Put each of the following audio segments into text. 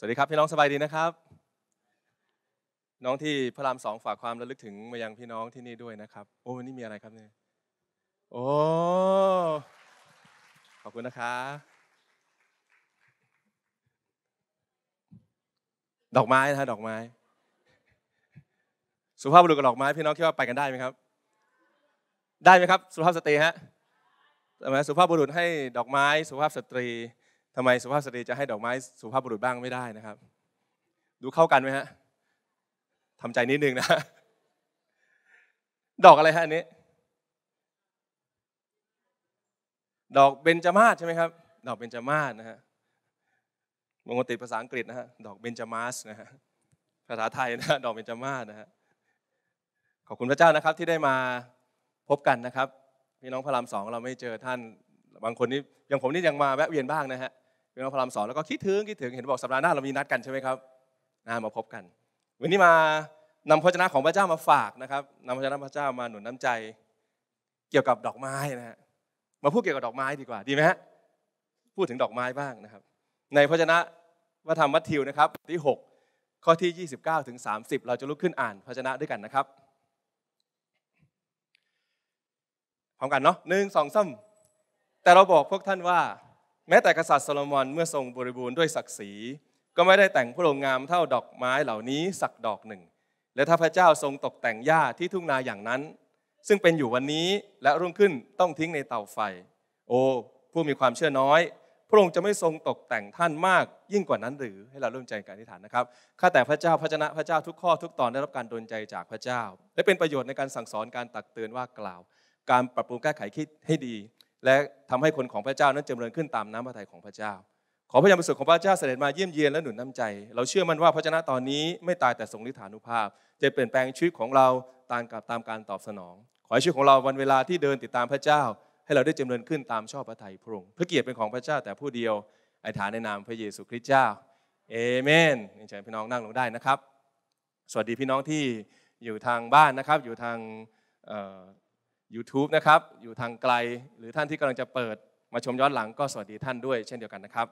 สวัสดีครับพี่น้องสบายดีนะครับ น้องที่พระรามสองฝากความระลึกถึงมายังพี่น้องที่นี่ด้วยนะครับโอ้วันนี้มีอะไรครับเนี่ยโอ้ขอบคุณนะคะ ดอกไม้นะฮะดอกไม้สุภาพบุรุษกับดอกไม้ พี่น้องคิดว่าไปกันได้ไหมครับ ได้ไหมครับ สุภาพสตรีฮะทำไมสุภาพบุรุษให้ดอกไม้ สุภาพสตรีทำไมสุภาพสตรีจะให้ดอกไม้สุภาพบุรุษบ้างไม่ได้นะครับ ดูเข้ากันไหมฮะทำใจนิดนึงนะ ดอกอะไรฮะอันนี้ดอกเบญจมาศใช่ไหมครับ ดอกเบญจมาศนะฮะมงติภาษาอังกฤษนะฮะดอกเบญจมาศนะฮะภาษาไทยนะดอกเบญจมาศนะฮะขอบคุณพระเจ้านะครับ ที่ได้มาพบกันนะครับพี่น้องพระรามสองเราไม่เจอท่าน บางคนนี่อย่างผมนี่ยังมาแวะเวียนบ้างนะฮะพี่น้องพระรามสอนแล้วก็คิดถึงคิดถึงเห็นบอกสัปดาห์หน้าเรามีนัดกันใช่ไหมครับมาพบกัน วันนี้มานำพระชนะของพระเจ้ามาฝากนะครับนำพระชนะพระเจ้ามาหนุนน้ำใจเกี่ยวกับดอกไม้นะฮะมาพูดเกี่ยวกับดอกไม้ดีกว่าดีไหมฮะพูดถึงดอกไม้บ้างนะครับ ในพระชนะพระธรรมมัทธิวนะครับ ที่6ข้อที่ 29ถึง30 เราจะลุกขึ้นอ่าน พระชนะด้วยกันนะครับพร้อมกันเนาะหนึ่งสองซ้ำแต่เราบอกพวกท่านว่าแม้แต่กษัตริย์โซโลมอนเมื่อทรงบริบูรณ์ด้วยศักดิ์ศรี ก็ไม่ได้แต่งพระองค์งามเท่าดอกไม้เหล่านี้ สักดอกหนึ่ง และถ้าพระเจ้าทรงตกแต่งหญ้าที่ทุ่งนาอย่างนั้น ซึ่งเป็นอยู่วันนี้และรุ่งขึ้นต้องทิ้งในเตาไฟ โอ้ผู้มีความเชื่อน้อย พระองค์จะไม่ทรงตกแต่งท่านมากยิ่งกว่านั้นหรือให้เราร่วมใจกันอธิษฐานนะครับข้าแต่พระเจ้าพระชนะพระเจ้าทุกข้อทุกตอนได้รับการดลใจจากพระเจ้าและเป็นประโยชน์ในการสั่งสอนการตักเตือนว่ากล่าว การปรับปรุงแก้ไขคิดให้ดีและทำให้คนของพระเจ้านั้นเจริญขึ้นตามน้ำพระทัยของพระเจ้าขอพระยามประสูตของพระเจ้าเสด็จมาเยี่ยมเยียนและหนุนน้าใจ เราเชื่อมั่นว่าพระเจ้าตอนนี้ไม่ตายแต่ทรงฤทธานุภาพ จะเปลี่ยนแปลงชีวิตของเราตามกับตามการตอบสนอง ขอให้ชีวิตของเราวันเวลาที่เดินติดตามพระเจ้า ให้เราได้เจริญขึ้นตามชอบพระทัยพระองค์พระเกียรติเป็นของพระเจ้าแต่ผู้เดียวอธิฐานในนามพระเยซูคริสต์เจ้าเอเมนเชิญพี่น้องนั่งลงได้นะครับ สวัสดีพี่น้องที่อยู่ทางบ้านนะครับอยู่ทาง YouTube นะครับอยู่ทางไกลหรือท่านที่กำลังจะเปิดมาชมย้อนหลังก็สวัสดีท่านด้วยเช่นเดียวกันนะครับ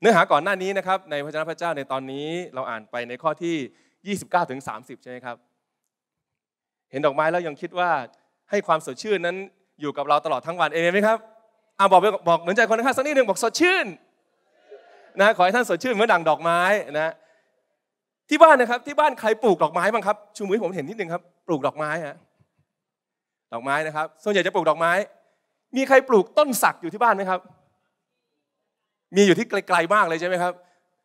เนื้อหาก่อนหน้านี้นะครับในพระเจ้าพระเจ้าในตอนนี้เราอ่านไปในข้อที่ 29ถึง30ใช่ไหมครับเห็นดอกไม้แล้วยังคิดว่าให้ความสดชื่นนั้นอยู่กับเราตลอดทั้งวันเองไหมครับอ่าบอกบอกเหมือนใจคนข้างสักนิดหนึ่งบอกสดชื่นนะขอให้ท่านสดชื่นเหมือนดั่งดอกไม้นะที่บ้านนะครับที่บ้านใครปลูกดอกไม้บ้างครับชูมือผมเห็นนิดหนึ่งครับปลูกดอกไม้ฮะดอกไม้นะครับส่วนใหญ่จะปลูกดอกไม้ มีใครปลูกต้นสักอยู่ที่บ้านไหมครับ มีอยู่ที่ไกลๆมากเลยใช่ไหมครับ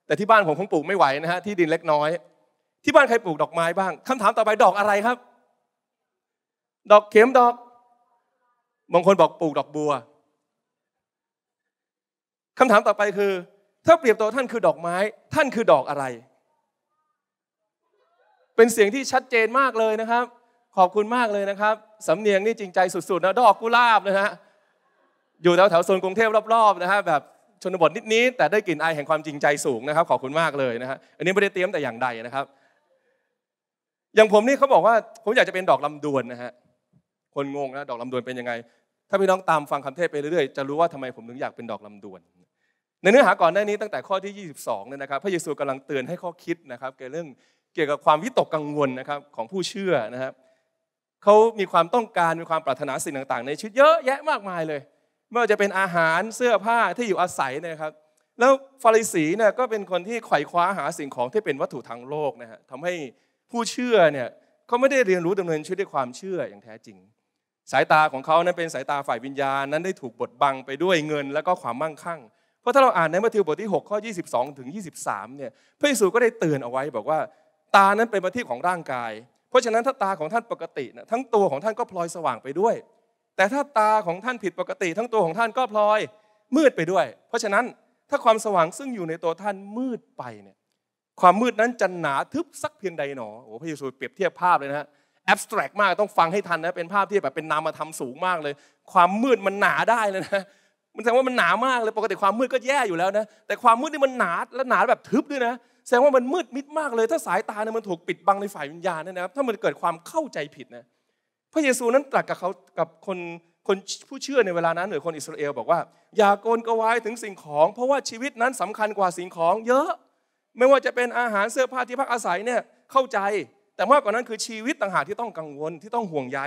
แต่ที่บ้านผมคงปลูกไม่ไหวนะฮะที่ดินเล็กน้อย ที่บ้านใครปลูกดอกไม้บ้าง คำถามต่อไปดอกอะไรครับ ดอกเข็มดอกบางคนบอกปลูกดอกบัว คำถามต่อไปคือ ถ้าเปรียบตัวท่านคือดอกไม้ ท่านคือดอกอะไร เป็นเสียงที่ชัดเจนมากเลยนะครับขอบคุณมากเลยนะครับสำเนียงนี่จริงใจสุดๆนะดอกกุหลาบนะฮะอยู่แถวแถวโซนกรุงเทพรอบ ๆนะฮะแบบชนบทนิดๆแต่ได้กลิ่นอายแห่งความจริงใจสูงนะครับขอบคุณมากเลยนะฮะอันนี้ไม่ได้เตรียมแต่อย่างใดนะครับ อย่างผมนี่เขาบอกว่าผมอยากจะเป็นดอกลำดวนนะฮะคนงงนะดอกลำดวนเป็นยังไง ถ้าพี่น้องตามฟังคำเทศไปเรื่อยๆจะรู้ว่าทำไมผมถึงอยากเป็นดอกลำดวน ในเนื้อหาก่อนหน้านี้ตั้งแต่ข้อที่ 22เนี่ยนะครับ พระเยซูกำลังเตือนให้ข้อคิดนะครับเกี่ยวเรื่องเกี่ยวกับความวิตกกังวลนะครับ ของผู้เชื่อนะครับเขามีความต้องการมีความปรารถนาสิ่งต่าง ๆ ในชีวิตเยอะแยะมากมายเลยไม่ว่าจะเป็นอาหารเสื้อผ้าที่อยู่อาศัยนะครับแล้วฟาริสีเนี่ยก็เป็นคนที่ไขว่คว้าหาสิ่งของที่เป็นวัตถุทางโลกนะฮะทำให้ผู้เชื่อเนี่ยเขาไม่ได้เรียนรู้ดำเนินชีวิตด้วยความเชื่ออย่างแท้จริงสายตาของเขานั้นเป็นสายตาฝ่ายวิญญาณนั้นได้ถูกบดบังไปด้วยเงิน และก็ความมั่งคั่งเพราะถ้าเราอ่านในมัทธิวบทที่6ข้อ22ถึง23เนี่ยพระเยซูก็ได้เตือนเอาไว้บอกว่าตานั้นเป็นประาทีของร่างกายพราะฉะนั้นถ้าตาของท่านปกตินะทั้งตัวของท่านก็พลอยสว่างไปด้วย แต่ถ้าตาของท่านผิดปกติ ทั้งตัวของท่านก็พลอยมืดไปด้วย เพราะฉะนั้นถ้าความสว่างซึ่งอยู่ในตัวท่านมืดไปเนี่ยความมืดนั้นจะหนาทึบสักเพียงใดหนอโอ้พระเยซูเปรียบเทียบภาพเลยนะฮะแอบสแตรกมากต้องฟังให้ทันนะ เป็นภาพที่แบบเป็นนามธรรมสูงมากเลย ความมืดมันหนาได้เลยนะมันแสดงว่ามันหนามากเลยปกติความมืดก็แย่อยู่แล้วนะแต่ความมืดนี่มันหนาและหนาแบบทึบด้วยนะ แสดงว่ามันมืดมิดมากเลยถ้าสายตาเนี่ยมันถูกปิดบังในฝ่ายวิญญาณนะครับถ้ามันเกิดความเข้าใจผิดนะพระเยซูนั้นตรัสกับเขากับคนคนผู้เชื่อในเวลานั้นหรือคนอิสราเอลบอกว่า อย่าโกนกวายถึงสิ่งของ เพราะว่าชีวิตนั้นสำคัญกว่าสิ่งของ เยอะ ไม่ว่าจะเป็นอาหารเสื้อผ้าที่พักอาศัยเนี่ยเข้าใจ แต่มากกว่านั้นคือชีวิตต่างหากที่ต้องกังวลที่ต้องห่วงใย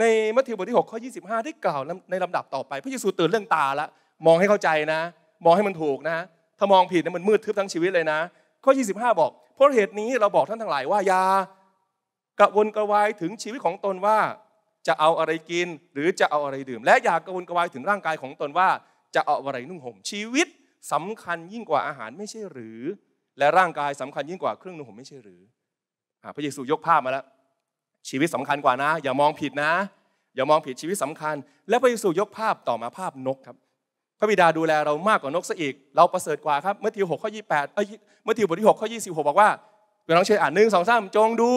ในมัทธิวบทที่6ข้อ25ได้กล่าวในลำดับต่อไป พระเยซูเตือนเรื่องตาละ มองให้เข้าใจนะมองให้มันถูกนะ ถ้ามองผิดนี่มันมืดทึบทั้งชีวิตเลยนะ ข้อ 25 บอกเพราะเหตุนี้เราบอกท่านทั้งหลายว่ายากระวนกระวายถึงชีวิตของตนว่า จะเอาอะไรกินหรือจะเอาอะไรดื่ม และอยากระวนกระวายถึงร่างกายของตนว่า จะเอาอะไรนุ่งห่ม ชีวิตสำคัญยิ่งกว่าอาหารไม่ใช่หรือ และร่างกายสำคัญยิ่งกว่าเครื่องนุ่งห่มไม่ใช่หรือพระเยซูยกภาพมาแล้วชีวิตสำคัญกว่านะ อย่ามองผิดนะ อย่ามองผิดชีวิตสำคัญ แล้วพระเยซูยกภาพต่อมาภาพนกครับ พระบิดาดูแลเรามากกว่านกซะอีก เราประเสริฐกว่าครับเมื่อทิวหกข้อยี่แปดเมื่อทิวบทที่หกข้อยี่สิบหกบอกว่าเ็นน้องเชยอ่านหนึ่งสองสามจงดู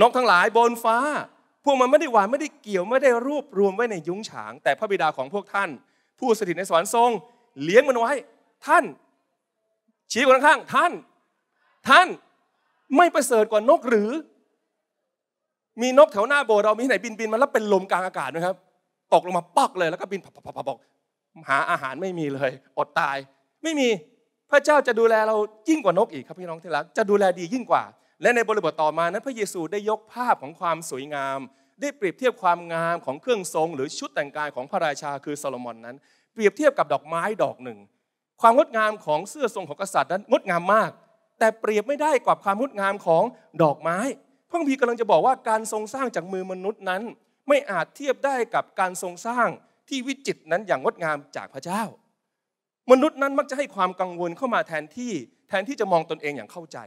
นกทั้งหลายบนฟ้า พวกมันไม่ได้หวาน ไม่ได้เกี่ยวไม่ได้รวบรวมไว้ในยุ้งฉาง แต่พระบิดาของพวกท่าน ผู้สถิตในสวรรค์ทรง เลี้ยงมันไว้ท่าน ชี้คนข้างท่าน ท่านไม่ประเสริฐกว่านกหรือมีนกแถวหน้าโบสถ์เรา มีไหนบินบินมาแล้วเป็นลมกลางอากาศนะครับ ตกลงมาปอกเลยแล้วก็บินปับบอกหาอาหารไม่มีเลย อดตายไม่มีพระเจ้าจะดูแลเรายิ่งกว่านกอีกครับพี่น้องที่รักจะดูแลดียิ่งกว่า และในบริบทต่อมานั้นพระเยซูได้ยกภาพของความสวยงาม ได้เปรียบเทียบความงามของเครื่องทรง หรือชุดแต่งกายของพระราชาคือโซโลมอนนั้นเปรียบเทียบกับดอกไม้ดอกหนึ่ง ความงดงามของเสื้อทรงของกษัตริย์นั้นงดงามมาก แต่เปรียบไม่ได้กับความงดงามของดอกไม้พระคัมภีร์กำลังจะบอกว่าการทรงสร้างจากมือมนุษย์นั้น ไม่อาจเทียบได้กับการทรงสร้างที่วิจิตนั้นอย่างงดงามจากพระเจ้า มนุษย์นั้นมักจะให้ความกังวลเข้ามาแทนที่แทนที่จะมองตนเองอย่างเข้าใจ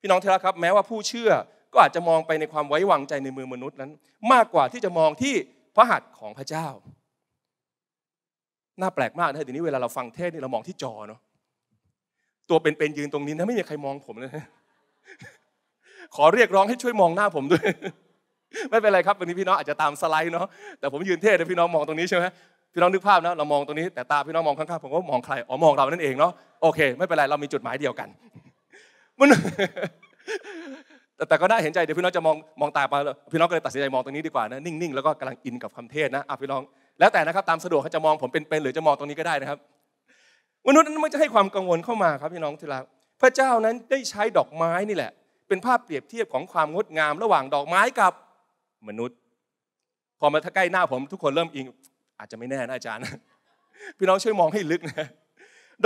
พี่น้องเทระครับ แม้ว่าผู้เชื่อก็อาจจะมองไปในความไว้วางใจในมือมนุษย์นั้น มากกว่าที่จะมองที่พระหัตถ์ของพระเจ้าน่าแปลกมากนะทีนี้เวลาเราฟังเทศนี่เรามองที่จอเนาะตัวเป็นๆยืนตรงนี้นะไม่มีใครมองผมเลยนะขอเรียกร้องให้ช่วยมองหน้าผมด้วย ไม่เป็นไรครับวันนี้พี่น้องอาจจะตามสไลด์เนาะแต่ผมยืนเทศพี่น้องมองตรงนี้ใช่ไหมพี่น้องนึกภาพนะเรามองตรงนี้แต่ตาพี่น้องมองข้างๆผมก็มองใครอ๋อมองเรานั่นเองเนาะโอเค ไม่เป็นไรเรามีจุดหมายเดียวกันมันแต่ก็น่าเห็นใจเดี๋ยวพี่น้องจะมองมองตาไปพี่น้องก็เลยตัดสินใจมองตรงนี้ดีกว่านะ นิ่งๆแล้วก็กำลังอินกับคำเทศนะอ่ะพี่น้องแล้วแต่นะครับ ตามสะดวกเขาจะมองผมเป็นๆหรือจะมองตรงนี้ก็ได้นะครับมนุษย์นั้นมันจะให้ความกังวลเข้ามาครับพี่น้องที่รักพระเจ้านั้นได้ใช้ดอกไม้นี่แหละเป็นภาพเปรียบเทียบของความงดงาม ระหว่างดอกไม้กับมนุษย์ พอมาถ้าใกล้หน้าผมทุกคนเริ่มอิงอาจจะไม่แน่นะอาจารย์พี่น้องช่วยมองให้ลึกนะ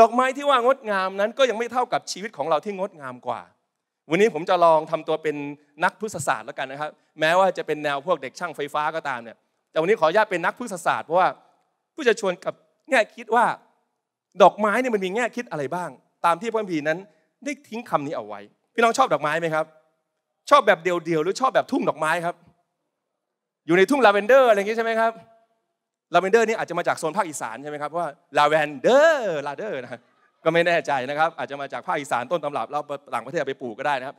ดอกไม้ที่ว่างดงามนั้นก็ยังไม่เท่ากับชีวิตของเราที่งดงามกว่า วันนี้ผมจะลองทำตัวเป็นนักพฤกษศาสตร์แล้วกันนะครับแม้ว่าจะเป็นแนวพวกเด็กช่างไฟฟ้าก็ตามเนี่ยแต่วันนี้ขออนุญาตเป็นนักพฤกษศาสตร์เพราะว่า ผู้จะชวนกับแง่คิดว่าดอกไม้เนี่ยมันมีแง่คิดอะไรบ้าง ตามที่พระดีนั้นได้ทิ้งคำนี้เอาไว้พี่น้องชอบดอกไม้ไหมครับชอบแบบเดียวๆหรือชอบแบบทุ่งดอกไม้ครับ อยู่ในทุ่งลาเวนเดอร์อะไรอย่างงี้ใช่ไหมครับลาเวนเดอร์นี่อาจจะมาจากโซนภาคอีสานใช่ไหมครับเพราะว่าลาเวนเดอร์ลาเดอร์นะก็ไม่แน่ใจนะครับ อาจจะมาจากภาคอีสานต้นตำรับเราต่างประเทศไปปลูกก็ได้นะครับ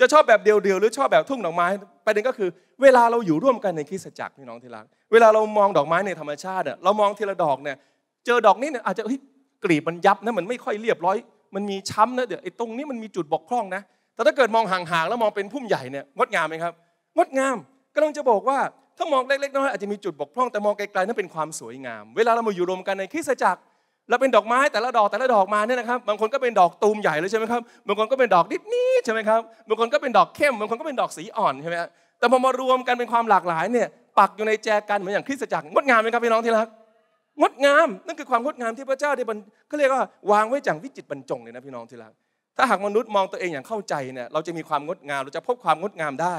จะชอบแบบเดียวๆหรือชอบแบบทุ่งดอกไม้ประเด็นก็คือ เวลาเราอยู่ร่วมกันในคริสตจักรพี่น้องที่รักเวลาเรามองดอกไม้ในธรรมชาติเรามองทีละดอกเนี่ยเจอดอกนี้เนี่ยอาจจะเฮ้ยกลีบมันยับนะมันไม่ค่อยเรียบร้อยมันมีช้ำนะเดี๋ยวไอ้ตรงนี้มันมีจุดบกพร่องนะ แต่ถ้าเกิดมองห่างๆแล้วมองเป็นพุ่มใหญ่เนี่ยงดงามไหมครับงดงามกำลังจะบอกว่าถ้ามองเล็กๆน้อยๆอาจจะมีจุดบกพร่อง แต่มองไกลๆนั่นเป็นความสวยงาม เวลาเรามาอยู่รวมกันในคริสตจักรเราเป็นดอกไม้แต่ละดอกแต่ละดอกมาเนี่ยนะครับบางคนก็เป็นดอกตูมใหญ่เลยใช่ไหมครับบางคนก็เป็นดอกนิดนี้ใช่ไหมครับบางคนก็เป็นดอกเข้มบางคนก็เป็นดอกสีอ่อนใช่ไหมแต่พอมารวมกันเป็นความหลากหลายเนี่ยปักอยู่ในแจกันเหมือนอย่างคริสตจักรงดงามไหมครับพี่น้องที่รักงดงาม นั่นคือความงดงามที่พระเจ้าได้บรเขาเรียกว่าวางไว้อย่างวิจิตบรรจงเลยนะพี่น้องที่รัก ถ้าหากมนุษย์มองตัวเองอย่างเข้าใจเนี่ยเราจะมีความงดงามเราจะพบความงดงามได้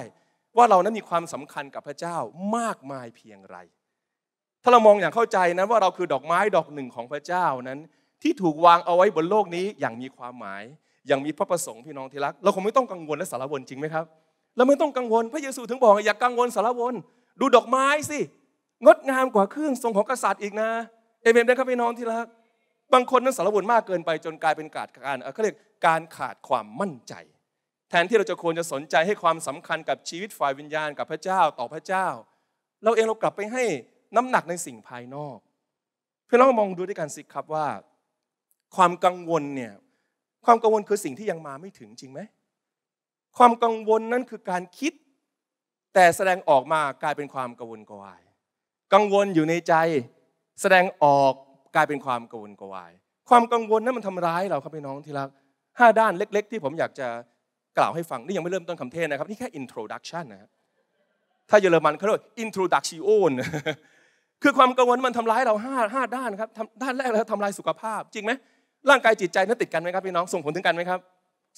ว่าเรานั้นมีความสำคัญกับพระเจ้ามากมายเพียงไร ถ้าเรามองอย่างเข้าใจนะว่าเราคือดอกไม้ดอกหนึ่งของพระเจ้านั้น ที่ถูกวางเอาไว้บนโลกนี้ อย่างมีความหมาย อย่างมีพระประสงค์พี่น้องที่รักเราคงไม่ต้องกังวลและสารวนจริงไหมครับเราไม่ต้องกังวลพระเยซูถึงบอกอย่ากกังวลสารวน ดูดอกไม้สิงดงามกว่าเครื่องทรงของกษัตริย์อีกนะ เอเมนดะครับพี่น้องที่รัก บางคนนั้นสารวนมากเกินไปจนกลายเป็นการการเขาเรียกการขาดความมั่นใจ แทนที่เราจะควรจะสนใจให้ความสำคัญกับชีวิตฝ่ายวิญญาณกับพระเจ้าต่อพระเจ้า เราเองเรากลับไปให้น้ำหนักในสิ่งภายนอกพี่น้องมองดูด้วยกันสิครับว่า ความกังวลเนี่ยความกังวลคือสิ่งที่ยังมาไม่ถึงจริงไหมความกังวลนั้นคือการคิด แต่แสดงออกมากลายเป็นความกังวลกวายกังวลอยู่ในใจแสดงออกกลายเป็นความกังวลกวาย ความกังวลนั้นมันทำร้ายเราครับพี่น้องที่รักห้าด้านเล็ก ๆ ที่ผมอยากจะกล่าวให้ฟังนี่ยังไม่เริ่มต้นคำเทศนะครับนี่แค่ introduction นะถ้าเยอรมันเขาเรียก introduction คือความกังวลมันทำร้ายเราห้าห้าด้านครับด้านแรกเราทำลายสุขภาพ จริงไหมร่างกายจิตใจนั้นติดกันไหมครับพี่น้องส่งผลถึงกันไหมครับ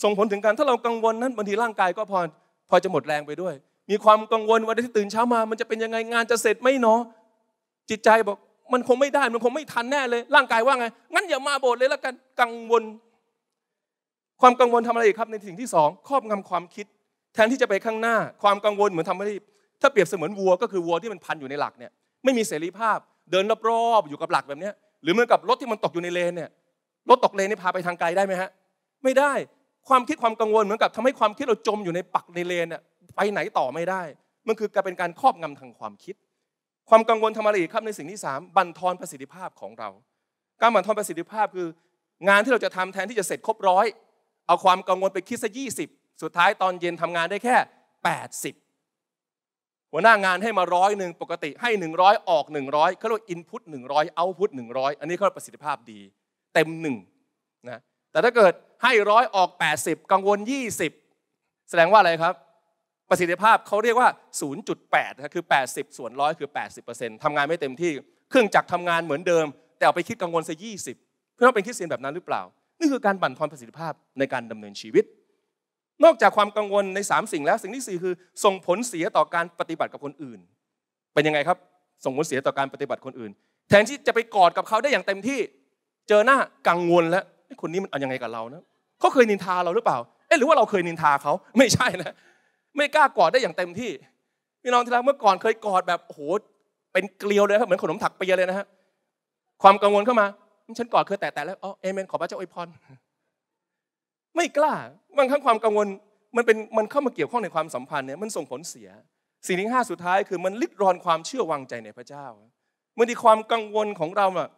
ส่งผลถึงกัน ถ้าเรากังวลนั้นบางทีร่างกายก็พอพอจะหมดแรงไปด้วย มีความกังวลวันที่ตื่นเช้ามา มันจะเป็นยังไงงานจะเสร็จไหมเนาะจิตใจบอกมันคงไม่ได้มันคงไม่ทันแน่เลยร่างกายว่าไง งั้นอย่ามาโบสถ์เลยแล้วกันกังวล ความกังวลทำอะไรอีกครับในสิ่งที่สองครอบงำความคิด แทนที่จะไปข้างหน้าความกังวลเหมือนทำให้ถ้าเปรียบเสมือนวัว ก็คือวัวที่มันพันอยู่ในหลักเนี่ยไม่มีเสรีภาพเดินรอบๆอยู่กับหลักแบบนี้หรือเหมือนกับรถที่มันตกอยู่ในเลนเนี่ยรถตกเลนนี่พาไปทางไกลได้ไหมฮะ ไม่ได้ความคิดความกังวล เหมือนกับทำให้ความคิดเราจมอยู่ในปักในเลนเนี่ยไปไหนต่อไม่ได้มันคือการเป็นการครอบงำทางความคิดความกังวลทำอะไรอีกครับในสิ่งที่3บั่นทอนประสิทธิภาพของเรา การบั่นทอนประสิทธิภาพคืองานที่เราจะทำแทนที่จะเสร็จครบร้อยเอาความกังวลไปคิดซะยี่สิบสุดท้ายตอนเย็นทำงานได้แค่80หัวหน้างานให้มาร้อยหนึ่งปกติ ให้100ออก 100เขาเรียกอินพุตหนึ่งร้อยเอาพุตหนึ่งร้อยอันนี้เขาประสิทธิภาพดี เต็มหนึ่งนะแต่ถ้าเกิดให้ร้อยออก 80 กังวล 20 แสดงว่าอะไรครับประสิทธิภาพเขาเรียกว่า0.8นะคือ80ส่วนร้อยคือ80%ทำงานไม่เต็มที่เครื่องจักรทางานเหมือนเดิม แต่เอาไปคิดกังวลซะ20 เพื่อนเป็นคิดเสียนแบบนั้นหรือเปล่านี่คือการบั่นทอนประสิทธิภาพในการดำเนินชีวิต นอกจากความกังวลใน 3 สิ่งแล้วสิ่งที่4คือส่งผลเสียต่อการปฏิบัติกับคนอื่น เป็นยังไงครับส่งผลเสียต่อการปฏิบัติคนอื่น แทนที่จะไปกอดกับเขาได้อย่างเต็มที่ เจอหน้ากังวลแล้วคนนี้มันเอายังไงกับเรานะเขาเคยนินทาเราหรือเปล่าเอ๊ะหรือว่าเราเคยนินทาเขาไม่ใช่นะไม่กล้ากอดได้อย่างเต็มที่พี่น้องที่รักเมื่อก่อนเคยกอดแบบโอ้โหเป็นเกลียวเลยครับเหมือนขนมถักเปียเลยนะฮะความกังวลเข้ามาฉันกอดเคยแตะแต่แล้วอ๋อเอเมนขอพระเจ้าอวยพรไม่กล้าบางครั้งความกังวล มันเป็นมันเข้ามาเกี่ยวข้องในความสัมพันธ์เนี่ยมันส่งผลเสียสิ่งที่ห้าสุดท้าย คือมันลิดรอนความเชื่อวางใจในพระเจ้าเมื่อที่ความกังวลของเราอะ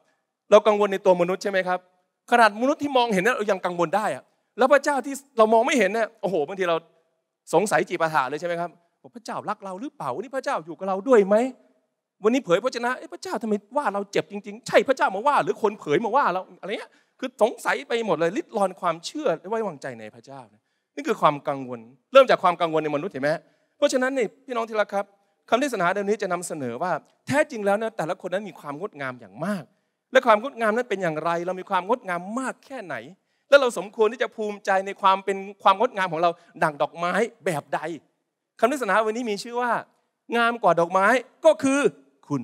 เรากังวลในตัวมนุษย์ใช่ไหมครับขนาดมนุษย์ที่มองเห็นเรายังกังวลได้อะแล้วพระเจ้าที่เรามองไม่เห็นเนี่ยโอ้โหบางทีเราสงสัยจีปาถาเลยใช่ไหมครับบอกพระเจ้ารักเราหรือเปล่าวันนี้พระเจ้าอยู่กับเราด้วยไหม วันนี้เผยพระชนะพระเจ้าทำไมว่าเราเจ็บจริง ๆ ใช่พระเจ้ามาว่าหรือคนเผยมาว่าเราอะไรเงี้ยคือสงสัยไปหมดเลย ลิดรอนความเชื่อและไว้วางใจในพระเจ้านี่คือความกังวลเริ่มจากความกังวลในมนุษย์เห็นไหมเพราะฉะนั้นนี่พี่น้องที่รักครับคำเทศนาเดี๋ยวนี้จะนำเสนอว่าแท้จริงแล้วนะแต่ละคนนั้นมีความงดงามอย่างมาก และความงดงามนั้นเป็นอย่างไร เรามีความงดงามมากแค่ไหนแล้วเราสมควรที่จะภูมิใจในความเป็นความงดงามของเราดั่งดอกไม้แบบใดคำนิสนาวันนี้มีชื่อว่า งามกว่าดอกไม้ก็คือคุณ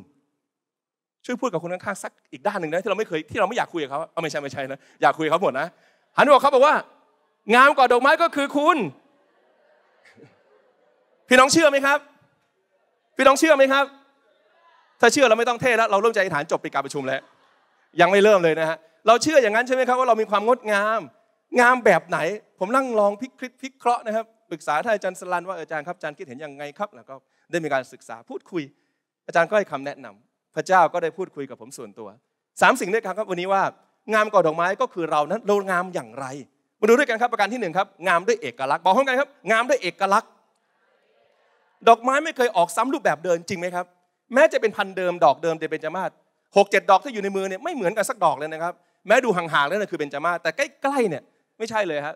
ช่วยพูดกับคนข้างๆสักอีกด้านหนึ่งนะที่เราไม่เคยที่เราไม่อยากคุยกับเขาเอาไม่ใช่ไม่ใช่นะอยากคุยกับเขาหมดนะหันบอกเขาบอกว่า งามกว่าดอกไม้ก็คือคุณพี่น้องเชื่อไหมครับพี่น้องเชื่อไหมครับ ถ้าเชื่อเราไม่ต้องเทศแล้ว เราเริ่มใจอธิษฐานจบปีการประชุมแล้ว ยังไม่เริ่มเลยนะฮะเราเชื่ออย่างนั้นใช่ไหมครับว่า เรามีความงดงาม งามแบบไหนผมนั่งลองพิคลิกพิเคราะห์นะครับปรึกษาท่านอาจารย์สลันว่าอาจารย์ครับอาจารย์คิดเห็นยังไงครับแล้วก็ได้มีการศึกษาพูดคุย อาจารย์ก็ให้คำแนะนำ พระเจ้าก็ได้พูดคุยกับผมส่วนตัวสามสิ่งด้วยกันครับวันนี้ว่างามกอ่ดอกไม้ก็คือเรานั้นเรางามอย่างไร มาดูด้วยกันครับประการที่หนึ่งครับ งามด้วยเอกลักษณ์บอกพร้อมกันครับงามด้วยเอกลักษณ์ ดอกไม้ไม่เคยออกซ้ำรูปแบบเดิมจริงไหมครับแม้จะเป็นพันเดิมดอกเดิมเดเบนจามาศหกเจ็ดดอกที่อยู่ในมือเนี่ยไม่เหมือนกันสักดอกเลยนะครับแม้ดูห่างๆแล้นนะคือเบนจามาแต่ใกล้ๆ เนี่ยไม่ใช่เลยครับ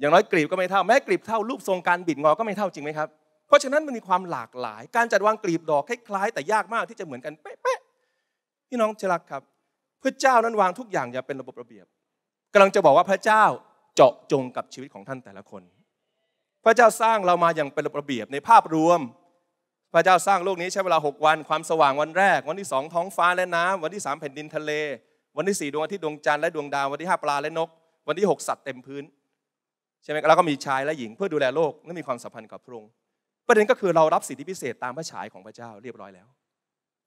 อย่างน้อยกรีบก็ไม่เท่าแม้กรีบเท่ารูปทรงการบิดงอ ก็ไม่เท่าจริงไหมครับ เพราะฉะนั้นมันมีความหลากหลาย การจัดวางกรีบดอกคล้ายๆ แต่ยากมากที่จะเหมือนกันเป๊ะๆพี่น้องเชลักครับ พระเจ้านั้นวางทุกอย่างอย่าเป็นระบบระเบียบ กำลังจะบอกว่าพระเจ้าเจาะจงกับชีวิตของท่านแต่ละคน พระเจ้าสร้างเรามาอย่างเป็นระเบียบในภาพรวม พระเจ้าสร้างโลกนี้ใช้เวลา 6 วันความสว่างวันแรก วันที่สองท้องฟ้าและน้ำ วันที่ 3 แผ่นดินทะเลวันที่สี่ดวงอาทิตย์ดวงจันทร์และดวงดาววันที่ห้าปลาและนกวันที่หกสัตว์เต็มพื้นใช่ไหมแล้วก็มีชายและหญิงเพื่อดูแลโลกและมีความสัมพันธ์กับพระองค์ประเด็นก็คือเรารับสิทธิพิเศษตามพระฉายของพระเจ้าเรียบร้อยแล้ว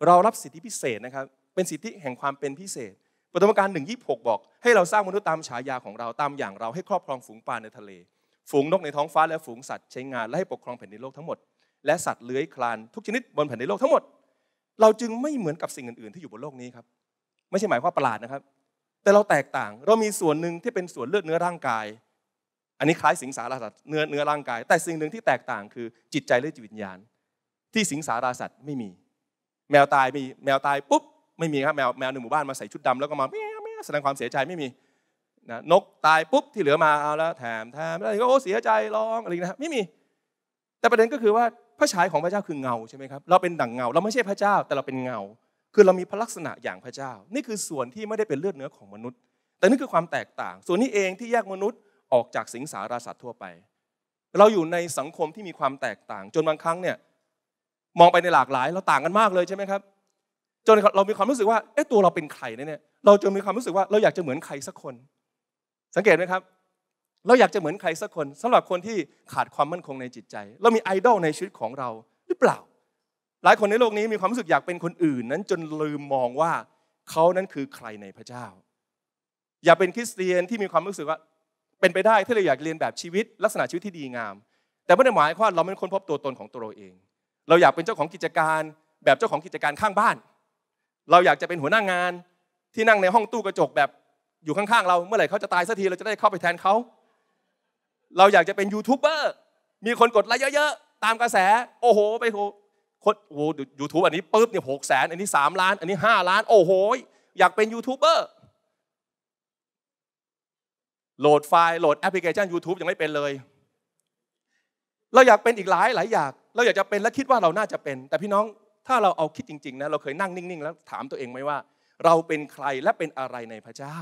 เรารับสิทธิพิเศษนะครับเป็นสิทธิแห่งความเป็นพิเศษปฐมกาลหนึ่งยี่หกบอก ให้เราสร้างมนุษย์ตามฉายาของเราตามอย่างเราให้ครอบครองฝูงปลาในทะเลฝูงนกในท้องฟ้าและฝูงสัตว์ใช้งานและให้ปกครองแผ่นดินโลกทั้งหมด และสัตว์เลื้อยคลานทุกชนิดบนแผ่นดินโลกทั้งหมด เราจึงไม่เหมือนกับสิ่งอื่น ๆที่อยู่บนโลกนี้ครับไม่ใช่หมายความประหลาดนะครับ แต่เราแตกต่าง เรามีส่วนหนึ่งที่เป็นส่วนเลือดเนื้อร่างกายอันนี้คล้ายสิงสาราสัตว์เนื้อเนื้อร่างกาย แต่สิ่งหนึ่งที่แตกต่างคือจิตใจและจิตวิญญาณ ที่สิงสาราสัตว์ไม่มี แมวตายมีแมวตายปุ๊บไม่มีครับแมวแมวในหมู่บ้านมาใส่ชุดดาแล้วก็มาแมวแมวแสดงความเสียใจไม่มีนะนกตายปุ๊บที่เหลือมาเอาแล้วแถมแถมอะไรก็โอ้เสียใจร้องอะไรนะไม่มี แต่ประเด็นก็คือว่าพระฉายของพระเจ้าคือเงาใช่ไหมครับเราเป็นดั่งเงา เราไม่ใช่พระเจ้าแต่เราเป็นเงาคือเรามีพระลักษณะอย่างพระเจ้า นี่คือส่วนที่ไม่ได้เป็นเลือดเนื้อของมนุษย์ แต่นี่คือความแตกต่าง ส่วนนี้เองที่แยกมนุษย์ออกจากสิงสาราสัตว์ทั่วไป เราอยู่ในสังคมที่มีความแตกต่าง จนบางครั้งเนี่ยมองไปในหลากหลายเราต่างกันมากเลยใช่ไหมครับจนเรามีความรู้สึกว่าเอ๊ะตัวเราเป็นใครเนี่ยเราจนมีความรู้สึกว่าเราอยากจะเหมือนใครสักคน สังเกตไหมครับ เราอยากจะเหมือนใครสักคน สำหรับคนที่ขาดความมั่นคงในจิตใจ เรามีไอดอลในชีวิตของเราหรือเปล่าหลายคนในโลกนี้มีความรู้สึกอยากเป็นคนอื่นนั้นจนลืมมองว่าเขานั้นคือใครในพระเจ้า อย่าเป็นคริสเตียนที่มีความรู้สึกว่าเป็นไปได้ที่เราอยากเรียนแบบชีวิตลักษณะชีวิตที่ดีงาม แต่ไม่ได้หมายความว่าเราป็นคนพบตัวตนของตัวเราเอง เราอยากเป็นเจ้าของกิจการ แบบเจ้าของกิจการข้างบ้าน เราอยากจะเป็นหัวหน้างานที่นั่งในห้องตู้กระจกแบบอยู่ข้างๆเราเมื่อไหร่เขาจะตายสักทีเราจะได้เข้าไปแทนเขา เราอยากจะเป็นยูทูบเบอร์มีคนกดไลค์เยอะๆตามกระแสโอ้โห ไปโหคนโอ้ยูทูบอันนี้ปุ๊บเนี่ยหกแสนอันนี้สามล้าน อันนี้ห้าล้านโอ้โหอยากเป็นยูทูบเบอร์โหลดไฟล์โหลดแอปพลิเคชัน YouTube ยังไม่เป็นเลย เราอยากเป็นอีกหลายหลายอยากเราอยากจะเป็นและคิดว่าเราน่าจะเป็น แต่พี่น้องถ้าเราเอาคิดจริงๆนะเราเคยนั่งนิ่งๆแล้วถามตัวเองไหมว่า เราเป็นใครและเป็นอะไรในพระเจ้า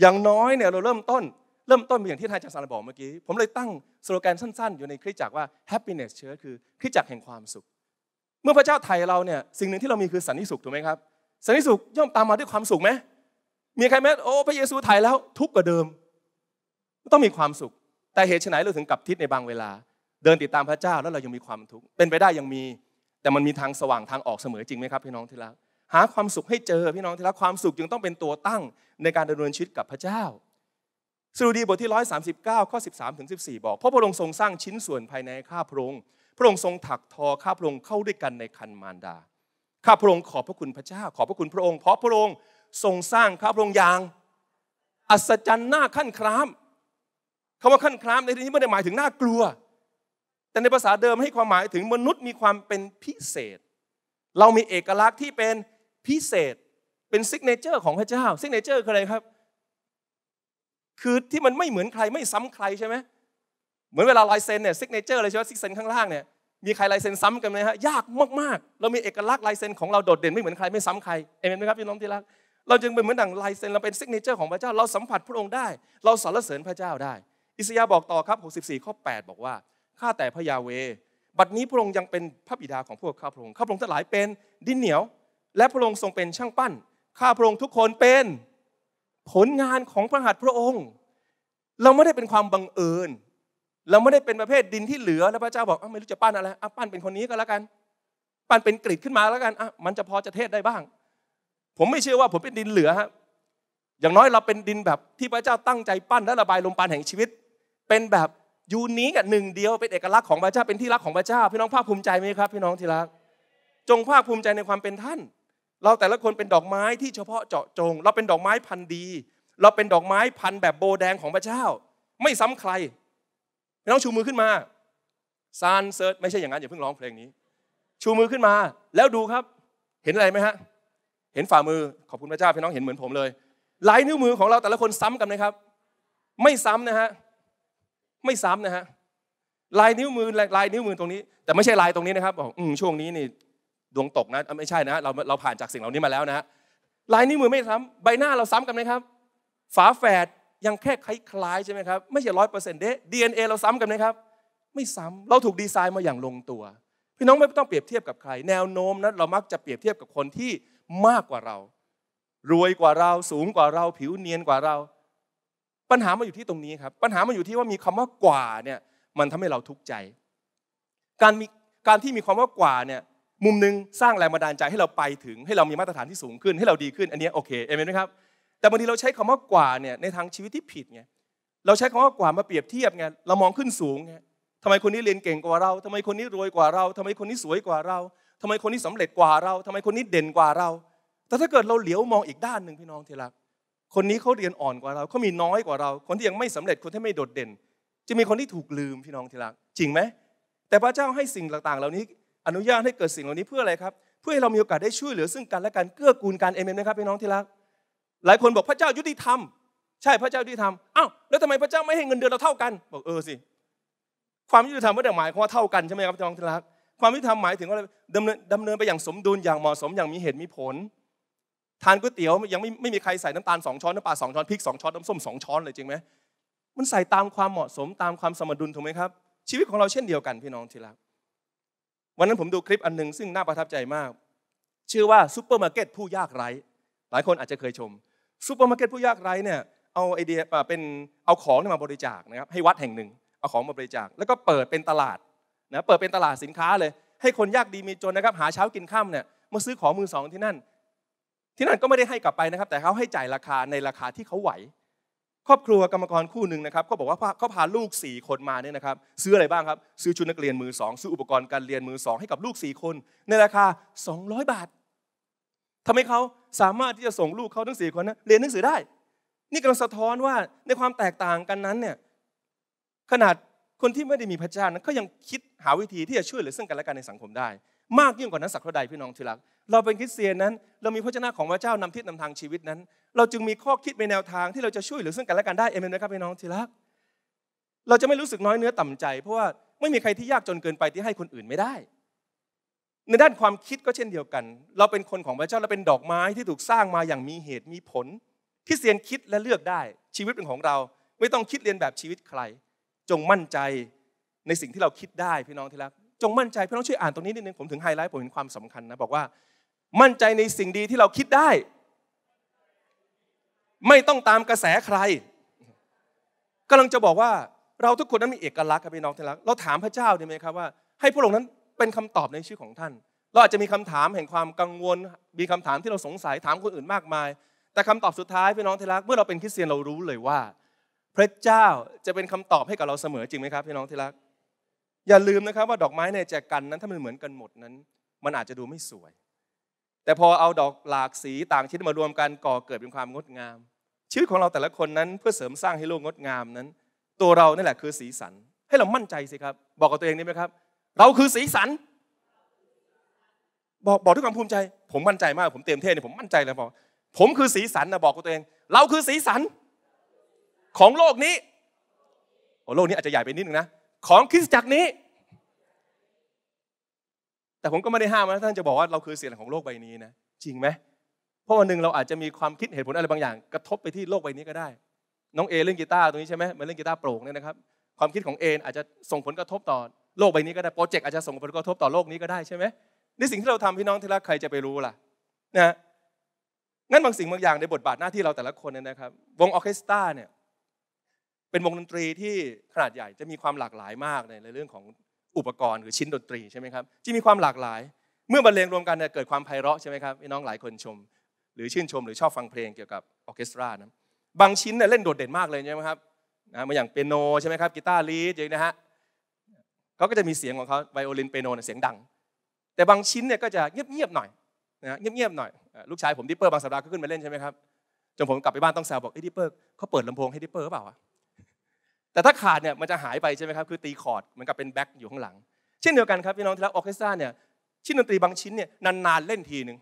อย่างน้อยเนี่ยเราเริ่มต้นเริ่มต้นเป็นอย่างที่ท่านอาจารย์สารบอกเมื่อกี้ผมเลยตั้งสโลแกนสั้นๆ อยู่ในคริสตจักรว่า happiness เ h ื r อคือคริสตจักรแห่งความสุขเมื่อพระเจ้าไถ่เราเนี่ยสิ่งหนึ่งที่เรามีคือสันนิสุขถูกไหมครับ สันนิสุขย่อมตามมาด้วยความสุขไหมมีใครไหมโอ้พระเยซูไถ่แล้วทุกข์กว่าเดิมต้องมีความสุข แต่เหตุไฉนเราถึงกลับทิศในบางเวลา เดินติดตามพระเจ้าแล้วเรายังมีความทุกข์เป็นไปได้ยังมี แต่มันมีทางสว่างทางออกเสมอจริงไหมครับพี่น้องที่รักหาความสุขให้เจอพี่น้องที่รักความสุขจึงต้องเป็นตัวตั้งในการดำเนินชีวิตกับพระเจ้าสรุดีบทที่ร้อยสสามิบเก้าข้อสสิบามถึงสิบอกพระพระองค์ทรงสร้างชิ้นส่วนภายในข้าพระองค์พระองค์ทรงถักทอข้าพระองค์เข้าด้วยกันในคันมารดาข้าพระองค์ขอบพระคุณพระเจ้า ขอบพระคุณพระองค์เพราะพระองค์ทรงสร้างข้าพระองค์อย่าง อัศจรรย์หน้าขั้นครามคำว่าขั้นคราม ในที่นี้ไม่ได้หมายถึงน่ากลัว แต่ในภาษาเดิมให้ความหมายถึงมนุษย์มีความเป็นพิเศษ เรามีเอกลักษณ์ที่เป็นพิเศษเป็นซิกเนเจอร์ ของพระเจ้าซิกเนเจอร์คืออะไรครับ คือที่มันไม่เหมือนใครไม่ซ้ำใครใช่ไหมเหมือนเวลาลายเซ็นเนี่ยซิกเนเจอร์เลยใช่ไหมซิกเซ็นข้างล่างเนี่ยมีใครลายเซ็นซ้ำกันไหมฮะยากมากๆเรามีเอกลักษณ์ลายเซ็นของเราโดดเด่นไม่เหมือนใครไม่ซ้ำใครเอเมนไหมครับพี่น้องที่รักเราจึงเป็นเหมือนดั่งลายเซ็นเราเป็นซิกเนเจอร์ของพระเจ้าเราสัมผัสพระองค์ได้เราสรรเสริญพระเจ้าได้ อิสยาห์บอกต่อครับ64ข้อ8บอกว่าข้าแต่พระยาเวบัดนี้พระองค์ยังเป็นพระบิดาของพวกข้าพระองค์ข้าพระองค์ทั้งหลายเป็นดินเหนียว และพระองค์ทรงเป็นช่างปั้นข้าพระองค์ทุกคนเป็นผลงานของพระหัตถ์พระองค์ เราไม่ได้เป็นความบังเอิญเราไม่ได้เป็นประเภทดินที่เหลือแล้วพระเจ้าบอกไม่รู้จะปั้นอะไรปั้นเป็นคนนี้ก็แล้วกัน ปั้นเป็นกริดขึ้นมาแล้วกันมันจะพอจะเทศได้บ้าง ผมไม่เชื่อว่าผมเป็นดินเหลือฮะอย่างน้อยเราเป็นดินแบบที่พระเจ้าตั้งใจปั้นและระบายลมปานแห่งชีวิต เป็นแบบยูนีกับหนึ่งเดียวเป็นเอกลักษณ์ของพระเจ้าเป็นที่รักของพระเจ้า พี่น้องภาคภูมิใจไหมครับ พี่น้องที่รักจงภาคภูมิใจในความเป็นท่าน เราแต่ละคนเป็นดอกไม้ที่เฉพาะเจาะจง เราเป็นดอกไม้พันธุ์ดี เราเป็นดอกไม้พันธุ์แบบโบแดงของพระเจ้าไม่ซ้ำใครไม่ต้องชูมือขึ้นมาซานเซิร์ชไม่ใช่อย่างนั้นอย่าเพิ่งร้องเพลงนี้ ชูมือขึ้นมาแล้วดูครับ เห็นอะไรไหมฮะเห็นฝ่ามือขอบคุณพระเจ้าพี่น้องเห็นเหมือนผมเลย ลายนิ้วมือของเราแต่ละคนซ้ำกันไหมครับ ไม่ซ้ำนะฮะไม่ซ้ำนะฮะลายนิ้วมือลายนิ้วมือตรงนี้ แต่ไม่ใช่ลายตรงนี้นะครับบอกอืมช่วงนี้นี่ดวงตกนะไม่ใช่นะเราเราผ่านจากสิ่งเหล่านี้มาแล้วนะลายนิ้วมือไม่ซ้ำ ใบหน้าเราซ้ำกันไหมครับ ฝาแฝดยังแค่คล้ายๆใช่ไหมครับไม่ใช่ร้อยเปอร์เซ็นต์เด้ดีเอ็นเอเราซ้ำกันไหมครับไม่ซ้ำเราถูกดีไซน์มาอย่างลงตัว พี่น้องไม่ต้องเปรียบเทียบกับใคร แนวโน้มนั้นเรามักจะเปรียบเทียบกับคนที่มากกว่าเรา รวยกว่าเราสูงกว่าเรา ผิวเนียนกว่าเรา ปัญหามาอยู่ที่ตรงนี้ครับปัญหามาอยู่ที่ว่ามีคำว่ากว่าเนี่ยมันทำให้เราทุกข์ใจการมีการที่มีความว่ากว่าเนี่ยมุมนึงสร้างแรงบันดาลใจให้เราไปถึง ให้เรามีมาตรฐานที่สูงขึ้นให้เราดีขึ้นอันนี้โอเคเอเมนไหมครับแต่บางทีเราใช้คำว่ากว่าเนี่ยในทางชีวิตที่ผิดไงเราใช้คำว่ากว่ามาเปรียบเทียบไงเรามองขึ้นสูงไงทำไมคนนี้เรียนเก่งกว่าเรา ทำไมคนนี้รวยกว่าเรา ทำไมคนนี้สวยกว่าเรา ทำไมคนนี้สำเร็จกว่าเรา ทำไมคนนี้เด่นกว่าเราแต่ถ้าเกิดเราเหลียวมองอีกด้านหนึ่งพี่น้องทีละคนนี้เขาเรียนอ่อนกว่าเราเขามีน้อยกว่าเรา คนที่ยังไม่สำเร็จคนที่ไม่โดดเด่น จะมีคนที่ถูกลืมพี่น้องทีละจริงไหมแต่พระเจ้าให้สิ่งต่างๆ เหล่านี้อนุญาตให้เกิดสิ่งเหล่านี้เพื่ออะไรครับเพื่อให้เรามีโอกาสได้ช่วยเหลือซึ่งกันและกันเกื้อกูลกันเอเมนหมครับพี่น้องที่รักหลายคนบอกพระเจ้ายุติธรรมใช่พระเจ้ายุติธรรมอ้าวแล้วทำไมพระเจ้าไม่ให้เงินเดือนเราเท่ากัน บอกเออสิ ความยุติธรรมไม่ได้หมายความว่าเท่ากันใช่ไหมครับน้องที่รักความยุติธรรมหมายถึงว่าดำเนินดำเนินไปอย่างสมดุลอย่างเหมาะสมอย่างมีเหตุมีผล ทานก๋วยเตี๋ยวยังไม่ไม่มีใครใส่น้ำตาลสองช้อนน้ำปลาสองช้อนพริกสองช้อนน้ำส้มสองช้อนเลยจริงไหมมันใส่ตามความเหมาะสมตามความสมดุลถูกไหมครับชีวิตของเราเช่นเดียวกันพี่น้องที่รักวันนั้นผมดูคลิปอันหนึ่งซึ่งน่าประทับใจมากชื่อว่าซูเปอร์มาร์เก็ตผู้ยากไร้หลายคนอาจจะเคยชมซูเปอร์มาร์เก็ตผู้ยากไร้เนี่ยเอาไอเดียเป็นเอาของมาบริจาคนะครับให้วัดแห่งหนึ่ง เอาของมาบริจาค แล้วก็เปิดเป็นตลาดนะเปิดเป็นตลาดสินค้าเลย ให้คนยากดีมีจนนะครับหาเช้ากินข้ามเนี่ยมาซื้อของมือสองที่นั่น ที่นั่นก็ไม่ได้ให้กลับไปนะครับแต่เขาให้จ่ายราคาในราคาที่เขาไหว ครอบครัวกรรมกรคู่หนึ่งนะครับก็บอกว่าเขาพาลูก4คนมาเนี่ยนะครับซื้ออะไรบ้างครับ ซื้อชุดนักเรียนมือสองซื้ออุปกรณ์การเรียนมือสองให้กับลูก4คน ในราคา 200 บาท ทำให้เขาสามารถที่จะส่งลูกเขาทั้งสี่คนนะเรียนหนังสือได้ นี่กำลังสะท้อนว่าในความแตกต่างกันนั้นเนี่ยขนาดคนที่ไม่ได้มีพระเจ้านั้นเขายังคิดหาวิธีที่จะช่วยเหลือซึ่งกันและกันในสังคมได้ มากยิ่งกว่านั้นสักเท่าใดพี่น้องที่รัก เราเป็นคริสเตียนนั้น เรามีพระเจ้าของพระเจ้านำทิศนำทางชีวิตนั้น เราจึงมีข้อคิดในแนวทางที่เราจะช่วยเหลือซึ่งกันและกันได้เอเมนไหมครับพี่น้องที่รัก เราจะไม่รู้สึกน้อยเนื้อต่ำใจเพราะว่าไม่มีใครที่ยากจนเกินไปที่ให้คนอื่นไม่ได้ในด้านความคิดก็เช่นเดียวกัน เราเป็นคนของพระเจ้าเราเป็นดอกไม้ที่ถูกสร้างมาอย่างมีเหตุมีผลที่เสียนคิดและเลือกได้ ชีวิตเป็นของเราไม่ต้องคิดเรียนแบบชีวิตใคร จงมั่นใจในสิ่งที่เราคิดได้พี่น้องที่รักจงมั่นใจพี่น้องช่วยอ่านตรงนี้นิดนึงผมถึงไฮไลท์ผมเห็นความสำคัญนะบอกว่ามั่นใจในสิ่งดีที่เราคิดได้ ไม่ต้องตามกระแสใคร กำลังจะบอกว่า เราทุกคนนั้นมีเอกลักษณ์ครับพี่น้องที่รักเราถามพระเจ้าดีไหมครับว่า ให้พระองค์นั้นเป็นคำตอบในชีวิตของท่าน เราอาจจะมีคำถามแห่งความกังวล มีคำถามที่เราสงสัยถามคนอื่นมากมาย แต่คำตอบสุดท้ายพี่น้องที่รักเมื่อเราเป็นคริสเตียนเรารู้เลยว่า พระเจ้าจะเป็นคำตอบให้กับเราเสมอจริงไหมครับพี่น้องที่รักอย่าลืมนะครับ ว่าดอกไม้ในแจกันนั้นถ้ามันเหมือนกันหมดนั้น มันอาจจะดูไม่สวย แต่พอเอาดอกหลากสีต่างชนิดมารวมกันก่อเกิดเป็นความงดงามชีวิตของเราแต่ละคนนั้นเพื่อเสริมสร้างให้โลกงดงามนั้น ตัวเรานี่แหละคือสีสัน ให้เรามั่นใจสิครับบอกกับตัวเองนด่ไหมครับเราคือสีสันบอกบอกด้วยความภูมิใจ ผมมั่นใจมากผมเตรียมเท่เนี่ยผมมั่นใจเลยบอกผมคือสีสันนะบอกกับตัวเอง เราคือสีสันของโลกนี้โอ้โลกนี้อาจจะใหญ่ไปนิดนึงนะของคริสตจักรนี้ แต่ผมก็ไม่ได้ห้ามนะท่านจะบอกว่าเราคือสีสันของโลกใบนี้นะจริงไหมเพราะวันหนึ่งเราอาจจะมีความคิดเหตุผลอะไรบางอย่างกระทบไปที่โลกใบนี้ก็ได้ น้องเอเล่นกีตาร์ตรงนี้ใช่ไหมมาเล่นกีตาร์โปร่งเนี่ยนะครับ ความคิดของเออาจจะส่งผลกระทบต่อโลกใบนี้ก็ได้โปรเจกต์อาจจะส่งผลกระทบต่อโลกนี้ก็ได้ใช่ไหมนี่สิ่งที่เราทำพี่น้องที่รักใครจะไปรู้ล่ะนะงั้นบางสิ่งบางอย่างในบทบาทหน้าที่เราแต่ละคนนะครับ วงออเคสตราเนี่ยเป็นวงดนตรีที่ขนาดใหญ่จะมีความหลากหลายมากในเรื่องของอุปกรณ์หรือชิ้นดนตรีใช่ไหมครับที่มีความหลากหลาย เมื่อบรรเลงรวมกันเกิดความไพเราะใช่ไหมครับพี่น้องหลายคนชม หรือชื่นชม หรือชอบฟังเพลงเกี่ยวกับออเคสตรานะบางชิ้นเนี่ยเล่นโดดเด่นมากเลยใช่ไหมครับนะมาอย่างเปียโนใช่ไหมครับกีตาร์ลีดอย่างนี้นะฮะขาก็จะมีเสียงของเขาไวโอลินเปโนเสียงดัง แต่บางชิ้นเนี่ยก็จะเงียบๆหน่อยนะเงียบๆหน่อยลูกชายผมดิปเปอร์บางสัปดาห์ก็ขึ้นมาเล่นใช่ไหมครับจนผมกลับไปบ้านต้องแซวบอกไอ้ดิปเปอร์เขาเปิดลำโพงให้ดิปเปอร์หรือเปล่าแต่ถ้าขาดเนี่ยมันจะหายไปใช่ไหมครับคือตีคอร์ดมันกับเป็นแบ็คอยู่ข้างหลังเช่นเดียวกันครับพี่น้องที่รักออเคสตราเนี่ยชิ้นดนตรีบางชิ้นเนี่ยนานๆเล่นทีหนึ่ง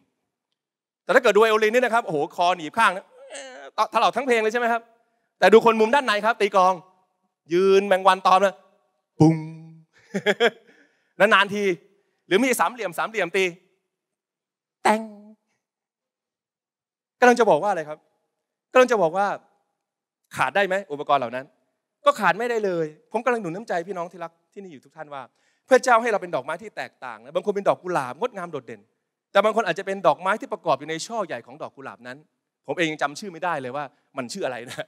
แต่ถ้าเกิดดูไวโอลินนี่นะครับโอ้โหคอหนีบข้างนยตลอดทั้งเพลงเลยใช่ไหมครับแต่ดูคนมุมด้านในครับ ตีกลองยืนแมงวันตอมนะปุ้งนานๆทีหรือมีสามเหลี่ยมสามเหลี่ยมตี แตงกำลังจะบอกว่าอะไรครับกำลังจะบอกว่า ขาดได้ไหมอุปกรณ์เหล่านั้น ก็ขาดไม่ได้เลย ผมกำลังหนุนน้ำใจพี่น้องที่รักที่นี่อยู่ทุกท่านว่าพระเจ้าให้เราเป็นดอกไม้ที่แตกต่างนะบางคนเป็นดอกกุหลาบงดงามโดดเด่น แต่บางคนอาจจะเป็นดอกไม้ที่ประกอบอยู่ในช่อใหญ่ของดอกกุหลาบนั้น ผมเองยังจำชื่อไม่ได้เลยว่ามันชื่ออะไรนะ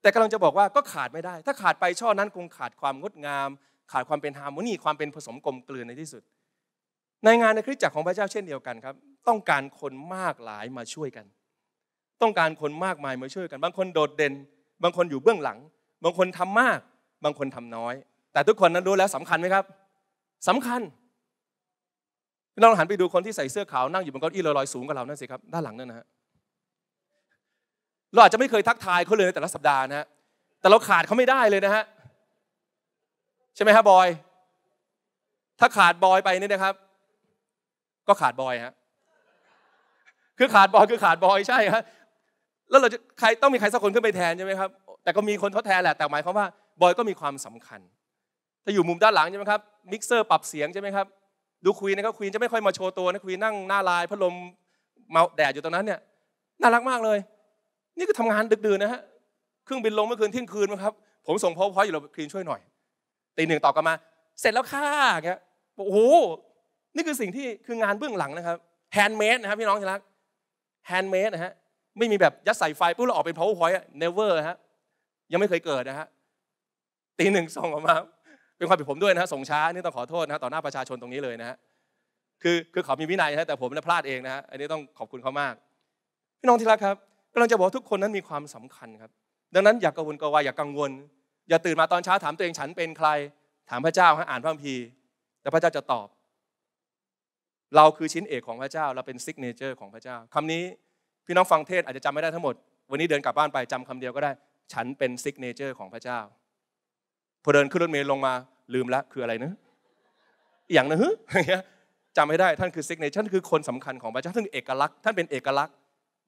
แต่กำลังจะบอกว่าก็ขาดไม่ได้ ถ้าขาดไปช่อนั้นคงขาดความงดงามขาดความเป็นฮาร์โมนีความเป็นผสมกลมกลืนในที่สุด ในงานในคริสตจักรของพระเจ้าเช่นเดียวกันครับ ต้องการคนมากหลายมาช่วยกัน ต้องการคนมากมายมาช่วยกัน บางคนโดดเด่น บางคนอยู่เบื้องหลัง บางคนทำมาก บางคนทำน้อย แต่ทุกคนนั้นรู้แล้วสำคัญไหมครับ สำคัญเราหันไปดูคนที่ใส่เสื้อขาวนั่งอยู่บนเก้าอี้ลอยๆสูงกว่าเรานั่นสิครับด้านหลังนั่นนะฮะเราอาจจะไม่เคยทักทายเขาเลยในแต่ละสัปดาห์นะฮะแต่เราขาดเขาไม่ได้เลยนะฮะใช่ไหมครับบอย ถ้าขาดบอยไปนี่นะครับ ก็ขาดบอยฮะ คือขาดบอยคือขาดบอยใช่ฮะแล้วเราจะใครต้องมีใครสักคนขึ้นไปแทนใช่ไหมครับ แต่ก็มีคนทดแทนแหละ แต่หมายความว่าบอยก็มีความสำคัญ ถ้าอยู่มุมด้านหลังใช่ไหมครับ มิกเซอร์ ปรับเสียงใช่ไหมครับ ดูควีนนะครับควีนจะไม่ค่อยมาโชว์ตัวนะควีนนั่งหน้าลายพัดลมเมาแดดอยู่ตรงนั้นเนี่ยน่ารักมากเลย นี่ก็ทำงานดึกดื่นนะฮะเครื่องบินลงเมื่อคืนเที่ยงคืนนะครับ ผมส่งพอพออยู่เราควีนช่วยหน่อยตีหนึ่งตอบกลับมา เสร็จแล้วค่าเงี้ยโอ้โหนี่คือสิ่งที่คืองานเบื้องหลังนะครับแฮนด์เมดนะครับพี่น้องที่รักแฮนด์เมดนะฮะไม่มีแบบยัดใส่ไฟปุ๊บเราออกเป็น powerpoint never ฮะยังไม่เคยเกิดนะฮะตีหนึ่งส่งออกมา เป็นความผิดผมด้วยนะฮะส่งช้านี่ต้องขอโทษนะต่อหน้าประชาชนตรงนี้เลยนะฮะคือคือเขามีวินัยนะแต่ผมเนี่ยพลาดเองนะฮะอันนี้ต้องขอบคุณเขามาก พี่น้องที่รักครับกำลังจะบอกทุกคนนั้นมีความสำคัญครับ ดังนั้นอย่ากกังวลกังวายอย่ากกังวลอย่าตื่นมาตอนเช้าถามตัวเองฉันเป็นใคร ถามพระเจ้าให้อ่านพระคัมภีร์แล้วพระเจ้าจะตอบ เราคือชิ้นเอกของพระเจ้าเราเป็นซิกเนเจอร์ของพระเจ้า คำนี้พี่น้องฟังเทศอาจจะจำไม่ได้ทั้งหมด วันนี้เดินกลับบ้านไป จำคำเดียวก็ได้ ฉันเป็นซิกเนเจอร์ของพระเจ้าพอเดินขึ้นรถเมล์ลงมา ลืมละคืออะไรเนะ อย่างนะฮึจำไม่ได้ท่านคือซิกเนเจอร์ท่านคือคนสำคัญของพระเจ้าท่านเอกลักษณ์ ท่านเป็นเอกลักษณ์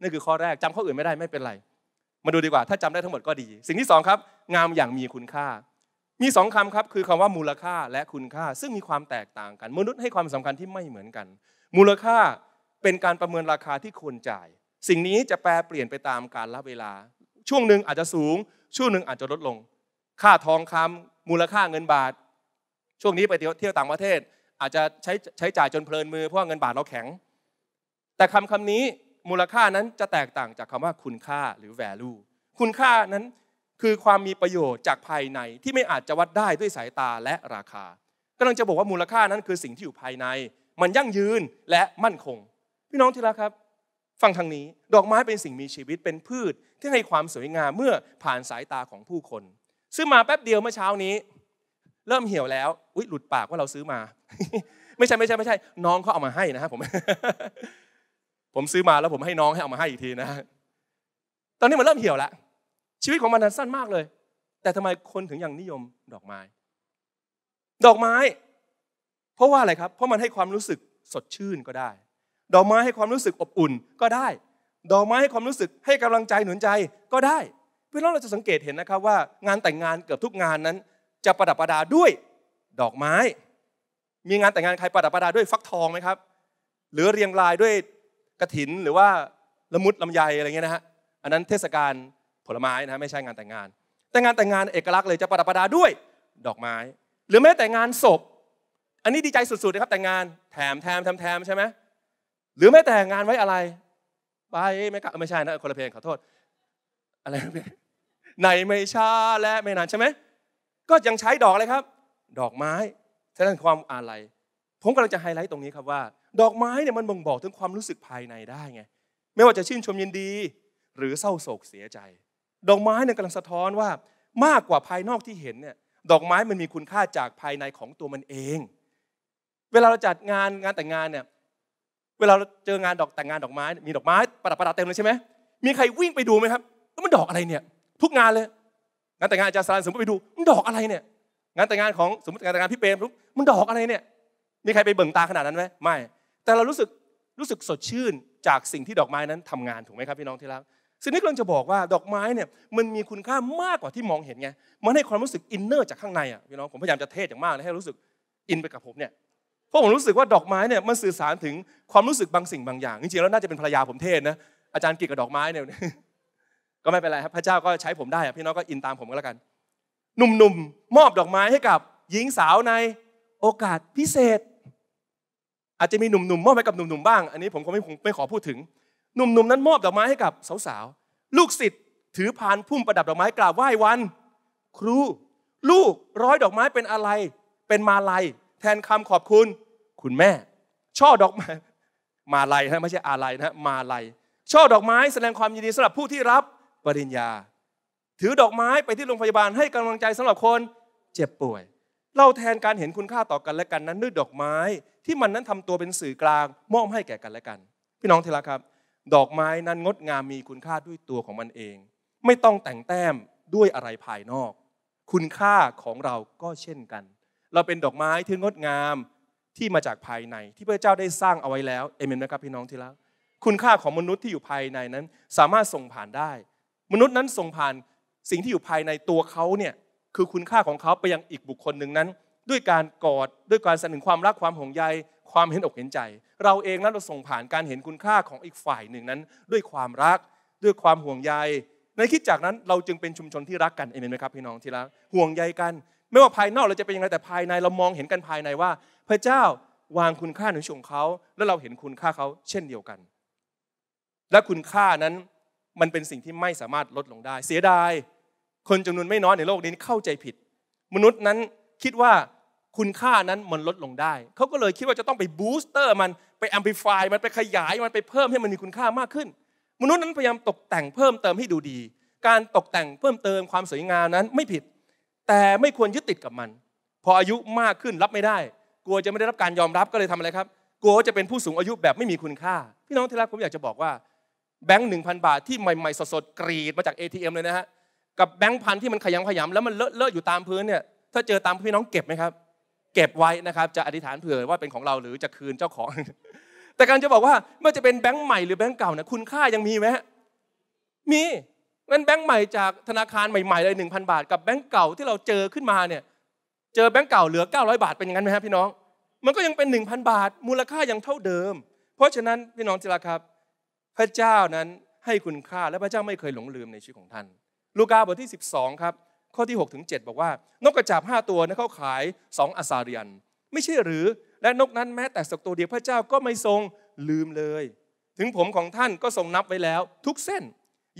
นี่คือข้อแรกจำข้ออื่นไม่ได้ไม่เป็นไรมาดูดีกว่าถ้าจำได้ทั้งหมดก็ดี สิ่งที่2ครับงามอย่างมีคุณค่า มี2คำครับคือคำว่ามูลค่าและคุณค่า ซึ่งมีความแตกต่างกัน มนุษย์ให้ความสำคัญที่ไม่เหมือนกัน มูลค่าเป็นการประเมินราคาที่ควรจ่าย สิ่งนี้จะแปรเปลี่ยนไปตามการละเวลา ช่วงหนึ่งอาจจะสูง ช่วงหนึ่งอาจจะลดลง ค่าทองคำ มูลค่าเงินบาท ช่วงนี้ไปเที่ยวต่างประเทศอาจจะใช้ใช้จ่ายจนเพลินมือเพราะเงินบาทเราแข็งแต่คำคำนี้มูลค่านั้นจะแตกต่างจากคำว่าคุณค่าหรือ value คุณค่านั้นคือความมีประโยชน์จากภายใน ที่ไม่อาจจะวัดได้ด้วยสายตาและราคากำลังจะบอกว่ามูลค่านั้น คือสิ่งที่อยู่ภายใน มันยั่งยืนและมั่นคง พี่น้องที่รักครับฟังทางนี้ดอกไม้เป็นสิ่งมีชีวิตเป็นพืช ที่ให้ความสวยงามเมื่อผ่านสายตาของผู้คนซื้อมาแป๊บเดียวเมื่อเช้านี้ เริ่มเหี่ยวแล้วอุ้ยหลุดปากว่าเราซื้อมา ไม่ใช่ไม่ใช่ไม่ใช่ น้องเขาเอามาให้นะครับผมผมซื้อมาแล้วผมให้น้องให้เอามาให้อีกทีนะ ตอนนี้มันเริ่มเหี่ยวแล้วชีวิตของมันสั้นมากเลย แต่ทำไมคนถึงยังนิยมดอกไม้ ดอกไม้ เพราะว่าอะไรครับ เพราะมันให้ความรู้สึกสดชื่นก็ได้ ดอกไม้ให้ความรู้สึกอบอุ่นก็ได้ ดอกไม้ให้ความรู้สึกให้กำลังใจหนุนใจก็ได้เพื่อนเราจะสังเกตเห็นนะครับว่างานแต่งงานเกือบทุกงานนั้น จะประดับประดาด้วยดอกไม้ มีงานแต่งงานใครประดับประดาด้วยฟักทองไหมครับ หรือเรียงรายด้วยกระถินหรือว่าละมุดลำไยอะไรเงี้ยนะฮะอันนั้นเทศกาลผลไม้นะฮะไม่ใช่งานแต่งงานแต่งาน แต่งงานเอกลักษณ์เลยจะประดับประดาด้วย ดอกไม้ หรือแม้แต่งานศพ อันนี้ดีใจสุดๆนะครับแต่งงานแถมแถมแถมแถมใช่ไหมหรือแม้แต่งงานไว้อะไรไปไม่กะไม่ใช่นะคนละเพลงขอโทษอะไรในไม่ช้าและไม่นานใช่ไหมก็ยังใช้ดอกเลยครับ ดอกไม้แสดงความอาลัยผมกำลังจะไฮไลท์ตรงนี้ครับว่าดอกไม้เนี่ยมันบ่งบอกถึงความรู้สึกภายในได้ไงไม่ว่าจะชื่นชมยินดี หรือเศร้าโศกเสียใจ ดอกไม้เนี่ยกำลังสะท้อนว่ามากกว่าภายนอกที่เห็นเนี่ยดอกไม้มันมีคุณค่าจากภายในของตัวมันเอง เวลาเราจัดงานงานแต่งงานเนี่ยเวลาเราเจองานดอกแต่งงานดอกไม้มีดอกไม้ประดับประดาเต็มเลยใช่ไหมมีใครวิ่งไปดูไหมครับว่ามันดอกอะไรเนี่ยทุกงานเลยงานแต่งงานอาจารย์สารสมมติไปดู มันดอกอะไรเนี่ย งานแต่งงานของสมมติงานแต่งงานพี่เปรมมันดอกอะไรเนี่ยมีใครไปเบิ่งตาขนาดนั้นไหมไม่แต่เรารู้สึกรู้สึกสดชื่นจากสิ่งที่ดอกไม้นั้นทำงานถูกไหมครับพี่น้องที่รักสิ่งนี่กำลังจะบอกว่าดอกไม้เนี่ยมันมีคุณค่ามากกว่าที่มองเห็นไง มันให้ความรู้สึกอินเนอร์จากข้างในอ่ะพี่น้องผมพยายามจะเทศอย่างมากนะให้รู้สึกอินไปกับผมเนี่ย เพราะผมรู้สึกว่าดอกไม้เนี่ยมันสื่อสารถึงความรู้สึกบางสิ่งบางอย่างจริงๆแล้วน่าจะเป็นภรรยาผมเทศนะอาจารย์กิจกับดอกไม้เนี่ยก็ไม่เป็นไรครับพระเจ้าก็ใช้ผมได้พี่น้องก็อินตามผมก็แล้วกันหนุ่มๆมอบดอกไม้ให้กับหญิงสาวในโอกาสพิเศษอาจจะมีหนุ่มๆมอบให้กับหนุ่มๆ บ้างอันนี้ผมก็ไม่ไม่ขอพูดถึงหนุ่มๆนั้นมอบดอกไม้ให้กับสาวๆลูกศิษย์ถือ พานพุ่มประดับดอกไม้กราบไหว้วัน ครู ลูกร้อยดอกไม้เป็นอะไร เป็นมาลัย แทนคำขอบคุณ คุณแม่ ช่อดอกไม้ มาลัยนะไม่ใช่อะไรนะมาลัย ช่อดอกไม้ แสดงความยินดีสำหรับผู้ที่รับปริญญา ถือดอกไม้ไปที่โรงพยาบาลให้กำลังใจสำหรับคน เจ็บป่วยเราแทนการเห็นคุณค่าต่อกันและกันนั้นด้วยดอกไม้ที่มันนั้นทำตัวเป็นสื่อกลางมอบให้แก่กันและกัน พี่น้องทีละครับ ดอกไม้นั้นงดงามมีคุณค่าด้วยตัวของมันเอง ไม่ต้องแต่งแต้มด้วยอะไรภายนอก คุณค่าของเราก็เช่นกัน เราเป็นดอกไม้ที่งดงามที่มาจากภายในที่พระเจ้าได้สร้างเอาไว้แล้วเอเมนนะครับ พี่น้องทีละคุณค่าของมนุษย์ที่อยู่ภายในนั้น สามารถส่งผ่านได้ มนุษย์นั้นส่งผ่านสิ่งที่อยู่ภายในตัวเขาเนี่ยคือคุณค่าของเขาไปยังอีกบุคคลหนึ่งนั้นด้วยการกอดด้วยการแสดงความรักความห่วงใย ความเห็นอกเห็นใจ เราเองนั้นเราส่งผ่านการเห็นคุณค่าของอีกฝ่ายหนึ่งนั้น ด้วยความรักด้วยความห่วงใย ในคิดจากนั้น เราจึงเป็นชุมชนที่รักกันเองไหมครับ พี่น้องที่รักห่วงใยกัน ไม่ว่าภายนอกเราจะเป็นยังไงแต่ภายใน เรามองเห็นกันภายในว่า พระเจ้าวางคุณค่าในชีวิตของเขาแล้วเราเห็นคุณค่าเขาเช่นเดียวกัน และคุณค่านั้นมันเป็นสิ่งที่ไม่สามารถลดลงได้ เสียดายคนจำนวนไม่น้อยในโลกนี้เข้าใจผิด มนุษย์นั้นคิดว่าคุณค่านั้นมันลดลงได้เขาก็เลยคิดว่าจะต้องไปบูสเตอร์มันไปแอมพลิฟายมันไปขยายมันไปเพิ่มให้มันมีคุณค่ามากขึ้น มนุษย์นั้นพยายามตกแต่งเพิ่มเติมให้ดูดี การตกแต่งเพิ่มเติมความสวยงามนั้นไม่ผิด แต่ไม่ควรยึดติดกับมัน พออายุมากขึ้นรับไม่ได้กลัวจะไม่ได้รับการยอมรับก็เลยทำอะไรครับกลัวจะเป็นผู้สูงอายุแบบไม่มีคุณค่า พี่น้องที่รักผมอยากจะบอกว่าแบงค์หนึ่งพันบาทที่ใหม่ๆสดๆกรีดมาจาก ATM เลยนะฮะกับแบงค์พันที่มันขยำขยำแล้วมันเลอะเลอะอยู่ตามพื้นเนี่ยถ้าเจอตามพี่น้องเก็บไหมครับเก็บไว้นะครับจะอธิษฐานเผื่อว่าเป็นของเราหรือจะคืนเจ้าของ แต่การจะบอกว่าเมื่อจะเป็นแบงค์ใหม่หรือแบงค์เก่านะคุณค่ายังมีไหมมีงั้นแบงค์ใหม่จากธนาคารใหม่ ๆ เลยหนึ่งพันบาท กับแบงค์เก่าที่เราเจอขึ้นมาเนี่ยเจอแบงค์เก่าเหลือเก้าร้อยบาท เป็นอย่างนั้นไหมครับพี่น้องมันก็ยังเป็นหนึ่งพันบาทมูลค่ายังเท่าเดิม เพราะฉะนั้นพี่น้องจิราครับ พระเจ้านั้นให้คุณค่าและพระเจ้าไม่เคยหลงลืมในชีวิตของท่าน ลูกาบทที่ 12 ครับข้อที่6ถึง7บอกว่านกกระจาบ5 ตัวนันเขาขาย 2อสาเรียนไม่ใช่หรือและนกนั้นแม้แต่สักตัวเดียวพระเจ้าก็ไม่ทรงลืมเลย ถึงผมของท่านก็ทรงนับไว้แล้วทุกเส้น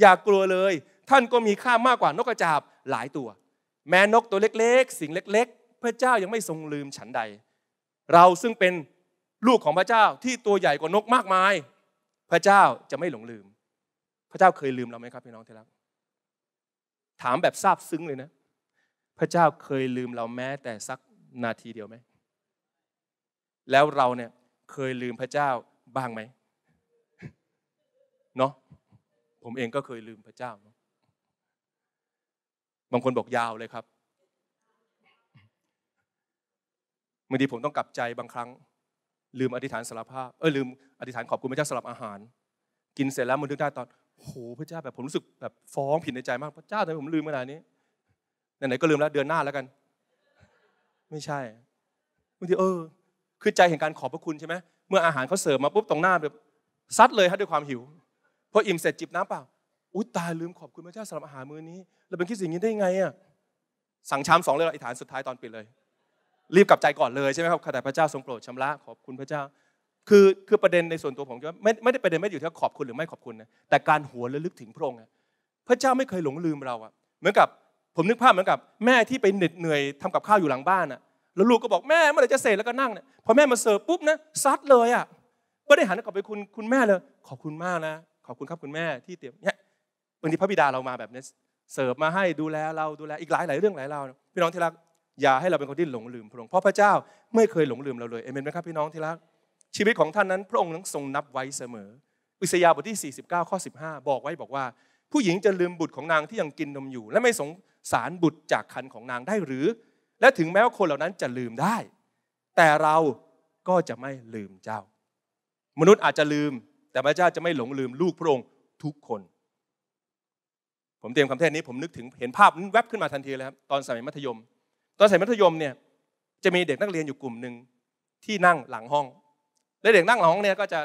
อย่ากลัวเลย ท่านก็มีค่ามากกว่านกกระจาบหลายตัว แม้นกตัวเล็กๆ สิ่งเล็กๆ พระเจ้ายังไม่ทรงลืม ฉันใด เราซึ่งเป็นลูกของพระเจ้าที่ตัวใหญ่กว่านกมากมาย พระเจ้าจะไม่หลงลืม พระเจ้าเคยลืมเราไหมครับพี่น้องที่รักถามแบบซาบซึ้งเลยนะพระเจ้าเคยลืมเราแม้ แต่สักนาทีเดียวไหมแล้วเราเนี่ยเคยลืมพระเจ้าบ้างไหมเนาะผมเองก็เคยลืมพระเจ้าบางคนบอกยาวเลยครับบางทีผมต้องกลับใจบางครั้ง ลืม อธิษฐานสารภาพเออลืมอธิษฐานขอบคุณพระเจ้าสำหรับอาหาร กินเสร็จแล้วมันถึงได้ตอนโหพระเจ้าแบบผมรู้สึกแบบฟ้องผิดในใจมาก พระเจ้าทำไมผมลืมขนาดนี้ไหนๆก็ลืมแล้วเดือนหน้าแล้วกัน ไม่ใช่บางทีเออ คือใจแห่งการขอบพระคุณใช่ไหมเมื่ออาหารเขาเสิร์ฟมาปุ๊บตรงหน้าแบบซัดเลยฮะด้วยความหิวพออิ่มเสร็จจิบน้ำเปล่าอุ้ยตายลืมขอบคุณพระเจ้าสำหรับอาหารมื้อนี้เราเป็นคิดสิ่งนี้ได้ยังไงอ่ะสั่งชามสองเลยอธิษฐานสุดท้ายตอนปิดเลยรีบกลับใจก่อนเลยใช่ไหมครับข้าแต่พระเจ้าทรงโปรดชำระขอบคุณพระเจ้าคือคือประเด็นในส่วนตัวผมไม่ไม่ได้ประเด็นไม่อยู่ที่ขอบคุณหรือไม่ขอบคุณนะแต่การหัวระลึกถึงพระองค์พระเจ้าไม่เคยหลงลืมเราอะเหมือนกับผมนึกภาพเหมือนกับแม่ที่ไปเหน็ดเหนื่อยทำกับข้าวอยู่หลังบ้านอะแล้วลูกก็บอกแม่เมื่อไหร่จะเสร็จแล้วก็นั่งเนี่ยพอแม่มาเสิร์ฟปุ๊บนะซัดเลยอะไม่ได้หันกลับไปคุณคุณแม่เลยขอบคุณมากนะขอบคุณครับคุณแม่ที่เตรียมเนี่ยวันนี้พระบิดาเรามาแบบนี้เสิร์ฟมาให้ดูแลเราดูแลอีกหลายหลายเรื่องหลายเราพี่น้องที่รักอย่าให้เราเป็นคนที่หลงลืมพระองค์เพราะพระเจ้าไม่เคยหลงลืมเราเลยเอเมนไหมครับพี่น้องที่รักชีวิตของท่านนั้น พระองค์นั้นทรงนับไว้เสมออิสยาบทที่ 49 ข้อ 15 บอกไว้บอกว่า ผู้หญิงจะลืมบุตรของนางที่ยังกินนมอยู่ และไม่สงสารบุตรจากคันของนางได้หรือ และถึงแม้ว่าคนเหล่านั้นจะลืมได้ แต่เราก็จะไม่ลืมเจ้า มนุษย์อาจจะลืม แต่พระเจ้าจะไม่หลงลืมลูกพระองค์ทุกคน ผมเตรียมคำเทศนี้ผมนึกถึงเห็นภาพนั้นแวบขึ้นมาทันทีเลยครับตอนสมัยมัธยม ตอนสมัยมัธยมเนี่ยจะมีเด็กนักเรียนอยู่กลุ่มหนึ่งที่นั่งหลังห้องแล้วเด็กนั่งหลังห้องเนี่ยก็จะ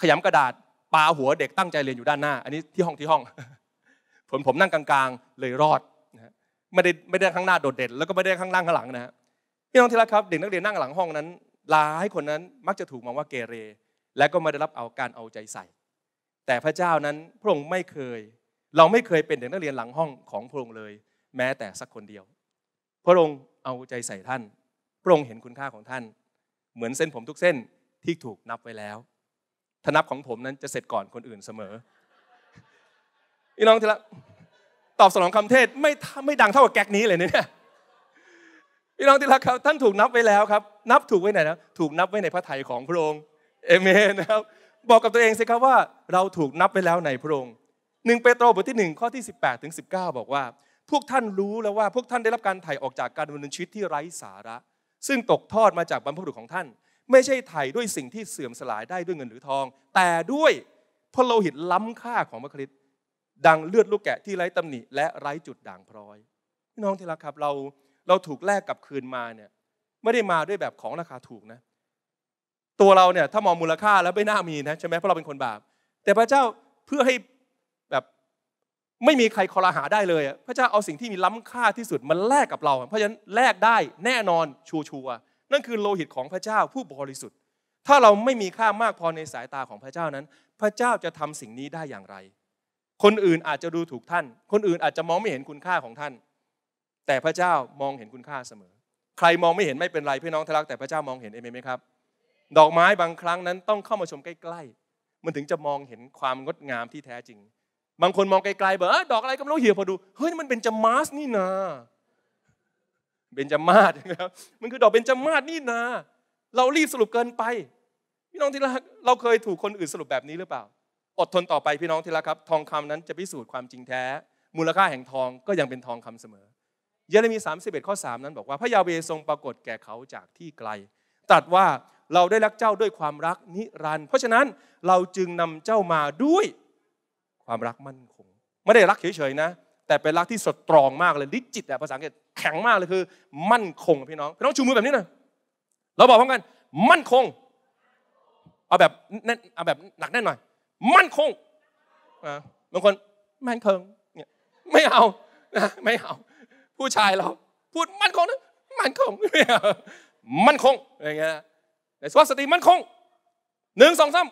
ขยำกระดาษปาหัวเด็กตั้งใจเรียนอยู่ด้านหน้า อันนี้ที่ห้องที่ห้องผมผมนั่งกลาง ๆ เลยรอดนะไม่ได้ไม่ได้ข้างหน้าโดดเด่นแล้วก็ไม่ได้ข้างล่างข้างหลังนะฮะพี่น้องที่รักครับ เด็กนักเรียนนั่งหลังห้องนั้นหลายคนนั้นมักจะถูกมองว่าเกเร และก็ไม่ได้รับเอาการเอาใจใส่ แต่พระเจ้านั้นพระองค์ไม่เคย เราไม่เคยเป็นเด็กนักเรียนหลังห้องของพระองค์เลย แม้แต่สักคนเดียวพระองค์เอาใจใส่ท่าน พระองค์เห็นคุณค่าของท่าน เหมือนเส้นผมทุกเส้นที่ถูกนับไว้แล้วถ้านับของผมนั้นจะเสร็จก่อนคนอื่นเสมอ พี่น้องที่รัก ตอบสนองคำเทศไม่ไม่ดังเท่ากับแก๊กนี้เลยเนี่ย พี่น้องที่รักครับท่านถูกนับไว้แล้วครับ นับถูกไว้ไหนนะถูกนับไว้ในพระทัยของพระองค์เอเมนนะครับ บอกกับตัวเองสิครับว่าเราถูกนับไว้แล้วในพระองค์หนึ่งเปโตรบทที่หนึ่งข้อที่สิบแปดถึงสิบเก้าบอกว่า พวกท่านรู้แล้วว่าพวกท่านได้รับการไถ่ออกจากการดำเนินชีวิตที่ไร้สาระ ซึ่งตกทอดมาจากบรรพบุรุษของท่านไม่ใช่ไถ่ด้วยสิ่งที่เสื่อมสลายได้ด้วยเงินหรือทอง แต่ด้วยพระโลหิตล้ำค่าของพระคริสต์ดังเลือดลูกแกะ ที่ไร้ตำหนิและไร้จุดด่างพร้อยพี่น้องที่รักครับเราเราถูกแลกกลับคืนมาเนี่ยไม่ได้มาด้วยแบบของราคาถูกนะตัวเราเนี่ยถ้ามองมูลค่าแล้วไม่น่ามีนะใช่ไหมเพราะเราเป็นคนบาป แต่พระเจ้าเพื่อให้แบบไม่มีใครคอรหาได้เลยพระเจ้าเอาสิ่งที่มีล้ำค่าที่สุดมันแลกกับเรา เพราะฉะนั้นแลกได้แน่นอนชัวร์นั่นคือโลหิตของพระเจ้าผู้บริสุทธิ์ ถ้าเราไม่มีค่ามากพอในสายตาของพระเจ้านั้น พระเจ้าจะทำสิ่งนี้ได้อย่างไร คนอื่นอาจจะดูถูกท่าน คนอื่นอาจจะมองไม่เห็นคุณค่าของท่าน แต่พระเจ้ามองเห็นคุณค่าเสมอ ใครมองไม่เห็นไม่เป็นไรพี่น้องทรัก แต่พระเจ้ามองเห็นเองไหมครับ ดอกไม้บางครั้งนั้นต้องเข้ามาชมใกล้ ๆ มันถึงจะมองเห็นความงดงามที่แท้จริง บางคนมองไกลๆเบอดอกอะไรก็ไม่รู้เหี่ยวพอดูเฮ้ยมันเป็นจามาสนี่นาะเบญจมาศนะครับ มันคือดอกเบญจมาศนี่นา เรารีบสรุปเกินไป พี่น้องที่รักเราเคยถูกคนอื่นสรุปแบบนี้หรือเปล่า อดทนต่อไปพี่น้องที่รักครับ ทองคำนั้นจะพิสูจน์ความจริงแท้ มูลค่าแห่งทองก็ยังเป็นทองคำเสมอ เยเรมี31 ข้อ3 นั้นบอกว่าพระยาเวทรงปรากฏแก่เขาจากที่ไกล ตัดว่าเราได้รักเจ้าด้วยความรักนิรันดร์ เพราะฉะนั้นเราจึงนำเจ้ามาด้วยความรักมั่นคง ไม่ได้รักเฉยๆนะแต่เป็นรักที่สตรองมากเลยดิจิตอะภาษาอังกฤษแข็งมากเลยคือ มั่นคงพี่น้องพี่น้องชูมือแบบนี้นะยเราบอกพร้อมกัน มั่นคงเอาแบบแน่นเอาแบบหนักแน่นหน่อย มั่นคงบางคนมั่นคงเนี่ยไม่เอานะไม่เอาผู้ชายเรา พูดมั่นคงนะมั่นคงไม่เอามั่นคงอย่างเงี้ยในสวัสติมั่นคงหนึ่งสองสาม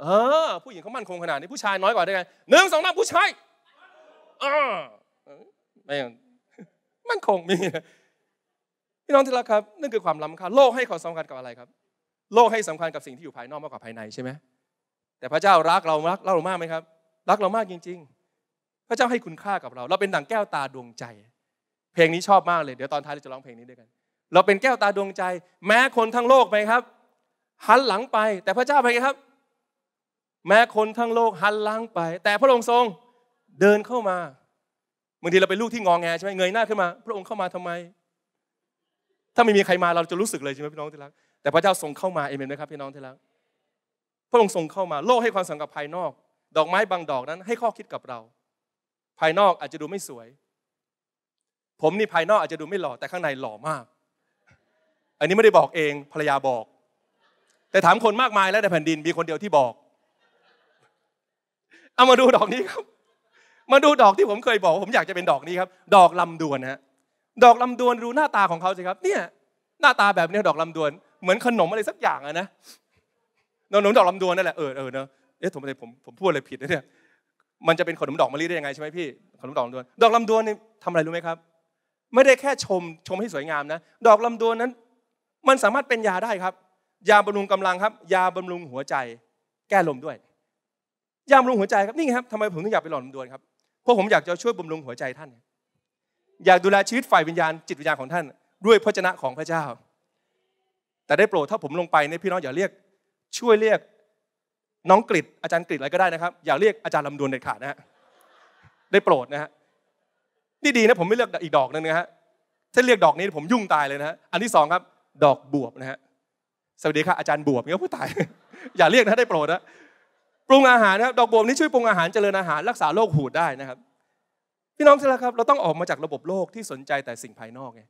เออผู้หญิงเขามั่นคงขนาดนี้ผู้ชายน้อยกว่าได้ไงหนึ่งสองสามผู้ชายอ้าไม่มันคงมีพี่น้องที่รักครับนั่นคือความล้ำค่าโลกให้ความสำคัญกับอะไรครับ โลกให้สำคัญกับสิ่งที่อยู่ภายนอกมากกว่าภายในใช่ไหมแต่พระเจ้ารักเรารัก เรามากไหมครับรักเรามากจริง ๆ พระเจ้าให้คุณค่ากับเรา เราเป็นดั่งแก้วตาดวงใจ เพลงนี้ชอบมากเลย เดี๋ยวตอนท้ายเราจะร้องเพลงนี้ด้วยกัน เราเป็นแก้วตาดวงใจ แม้คนทั้งโลกไปครับ หันหลังไป แต่พระเจ้าไปครับ แม้คนทั้งโลกหันหลังไป แต่พระองค์ทรงเดินเข้ามาบางทีเราเป็นลูกที่งองแงใช่ไหมเงยหน้าขึ้นมา พระองค์เข้ามาทำไม ถ้าไม่มีใครมาเราจะรู้สึกเลยใช่ไหมพี่น้องที่รักแต่พระเจ้าทรงเข้ามาเอเมนไหมครับพี่น้องที่รักพระองค์ทรงเข้ามา โลกให้ความสำคัญภายนอก ดอกไม้บางดอกนั้น ให้ข้อคิดกับเรา ภายนอกอาจจะดูไม่สวย ผมนี่ภายนอกอาจจะดูไม่หล่อแต่ข้างในหล่อมากอันนี้ไม่ได้บอกเองภรรยาบอก แต่ถามคนมากมายแล้วในแผ่นดินมีคนเดียวที่บอกเอามาดูดอกนี้ครับมาดูดอกที่ผมเคยบอกผมอยากจะเป็นดอกนี้ครับ ดอกลำดวนฮะดอกลำดวนดูหน้าตาของเขาสิครับ เนี่ยหน้าตาแบบนี้ดอกลำดวน เหมือนขนมอะไรสักอย่างอะนะนนมดอกลำดวนนั่นแหละเออเออเนาะเอ๊ะผมอะไรผมผมพูดอะไรผิดนะเนี่ยมันจะเป็นขนมดอกมะลิได้ยังไงใช่ไหมพี่ขนมดอกลำดวนดอกลำดวนนี่ทำอะไรรู้ไหมครับ ไม่ได้แค่ชมชมให้สวยงามนะดอกลำดวนนั้น มันสามารถเป็นยาได้ครับ ยาบำรุงกำลังครับ ยาบำรุงหัวใจ แก้ลมด้วย ยาบำรุงหัวใจครับนี่ไงครับทำไมผมถึงอยากไปหล่อลำดวนครับราะผมอยากจะช่วยบำรุงหัวใจท่านอยากดูแลชีวิตฝ่ายวิญญาณจิตวิญญาณของท่านด้วยพระชนะของพระเจ้า แต่ได้โปรดถ้าผมลงไปในพี่น้องอย่าเรียกช่วยเรียกน้องกริดอาจารย์กริดอะไรก็ได้นะครับอย่าเรียกอาจารย์ลำดวนเด็ดขาดนะฮะได้โปรดนะฮะนี่ดีนะผมไม่เลือกอีกดอกนึงนะฮะถ้าเรียกดอกนี้ผมยุ่งตายเลยนะฮะอันที่สองครับ ดอกบวบนะฮะสวัสดีครับอาจารย์บวบเงี้ยผู้ตายอย่าเรียกนะได้โปรดนะปรุงอาหารนะครับดอกบัวนี้ช่วยปรุงอาหารเจริญอาหารรักษาโรคหูดได้นะครับ พี่น้องใช่แล้วครับเราต้องออกมาจากระบบโลกที่สนใจแต่สิ่งภายนอกไง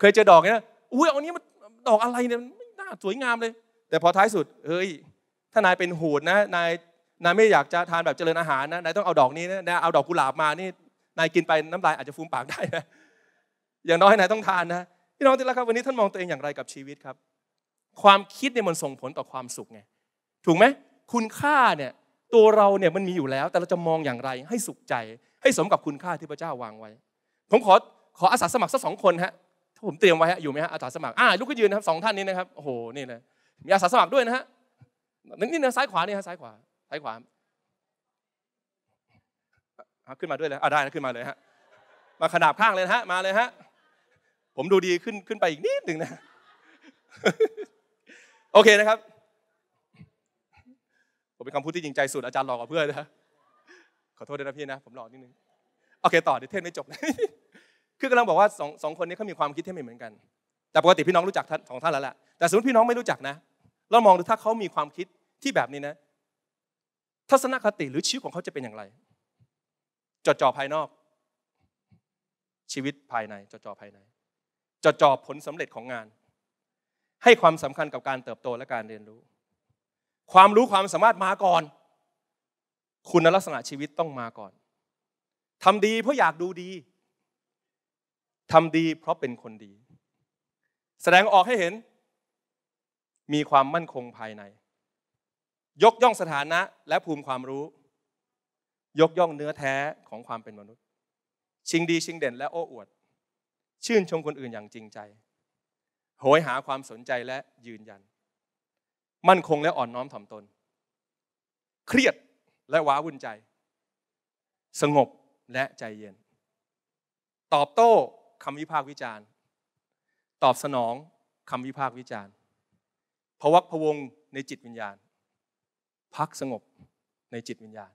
เคยเจอดอกเนี่ยอุ้ยเอานี้มันดอกอะไรเนี่ยไม่น่าสวยงามเลย แต่พอท้ายสุดเฮ้ยถ้านายเป็นหูดนะนายนายไม่อยากจะทานแบบเจริญอาหารนะนายต้องเอาดอกนี้นะนายเอาดอกกุหลาบมานี่นายกินไปน้ำลายอาจจะฟูมปากได้นะอย่างน้อยนายต้องทานนะพี่น้องที่รักครับวันนี้ท่านมองตัวเองอย่างไรกับชีวิตครับ ความคิดเนี่ยมันส่งผลต่อความสุขไงถูกไหมคุณค่าเนี่ยตัวเราเนี่ยมันมีอยู่แล้ว แต่เราจะมองอย่างไร ให้สุขใจ ให้สมกับคุณค่าที่พระเจ้าวางไว้ ผมขอขออาสาสมัครสักสองคนฮะถ้าผมเตรียมไว้ฮะอยู่ไหมฮะอาสาสมัครอ่าลูกก็ยืนนะครับสองท่าน นี้นะครับโอ้โห นี่เลยมีอาสาสมัครด้วยนะฮะนี่นะซ้ายขวานี่ฮะซ้ายขวาซ้ายขวาขึ้นมาด้วยเลยอ่าได้ขึ้นมาเลยฮะมาขนาบข้างเลยฮะ มาเลยฮะผมดูดีขึ้นขึ้นไปอีกนิดหนึ่งนะ โอเคนะครับผมเป็นคำพูดที่จริงใจสุดอาจารย์หลอกกับเพื่อนนะขอโทษด้วยนะพี่นะ ผมหลอกนิดนึงโอเค ต่อเดี๋ยวเทศไม่จบ คือกำลังบอกว่าสองสองคนนี้เขามีความคิดที่ไม่เหมือนกัน แต่ปกติพี่น้องรู้จักสองท่านแล้วแหละแต่สมมติพี่น้องไม่รู้จักนะเรามองดูถ้าเขามีความคิดที่แบบนี้นะ ทัศนคติหรือชีวิตของเขาจะเป็นอย่างไรจดจ่อภายนอก ชีวิตภายในจดจ่อภายในจดจ่อผลสำเร็จของงาน ให้ความสำคัญกับการเติบโตและการเรียนรู้ความรู้ความสามารถมาก่อน คุณลักษณะชีวิตต้องมาก่อนทำดีเพราะอยากดูดีทำดีเพราะเป็นคนดี แสดงออกให้เห็น มีความมั่นคงภายใน ยกย่องสถานะและภูมิความรู้ ยกย่องเนื้อแท้ของความเป็นมนุษย์ ชิงดีชิงเด่นและโอ้อวด ชื่นชมคนอื่นอย่างจริงใจ โหยหาความสนใจและยืนยันมั่นคงและอ่อนน้อมถ่อมตน เครียดและว้าวุ่นใจ สงบและใจเย็น ตอบโต้คำวิพากษ์วิจารณ์ตอบสนองคำวิพากษ์วิจารณ์พวักพวงในจิตวิญญาณ พักสงบในจิตวิญญาณ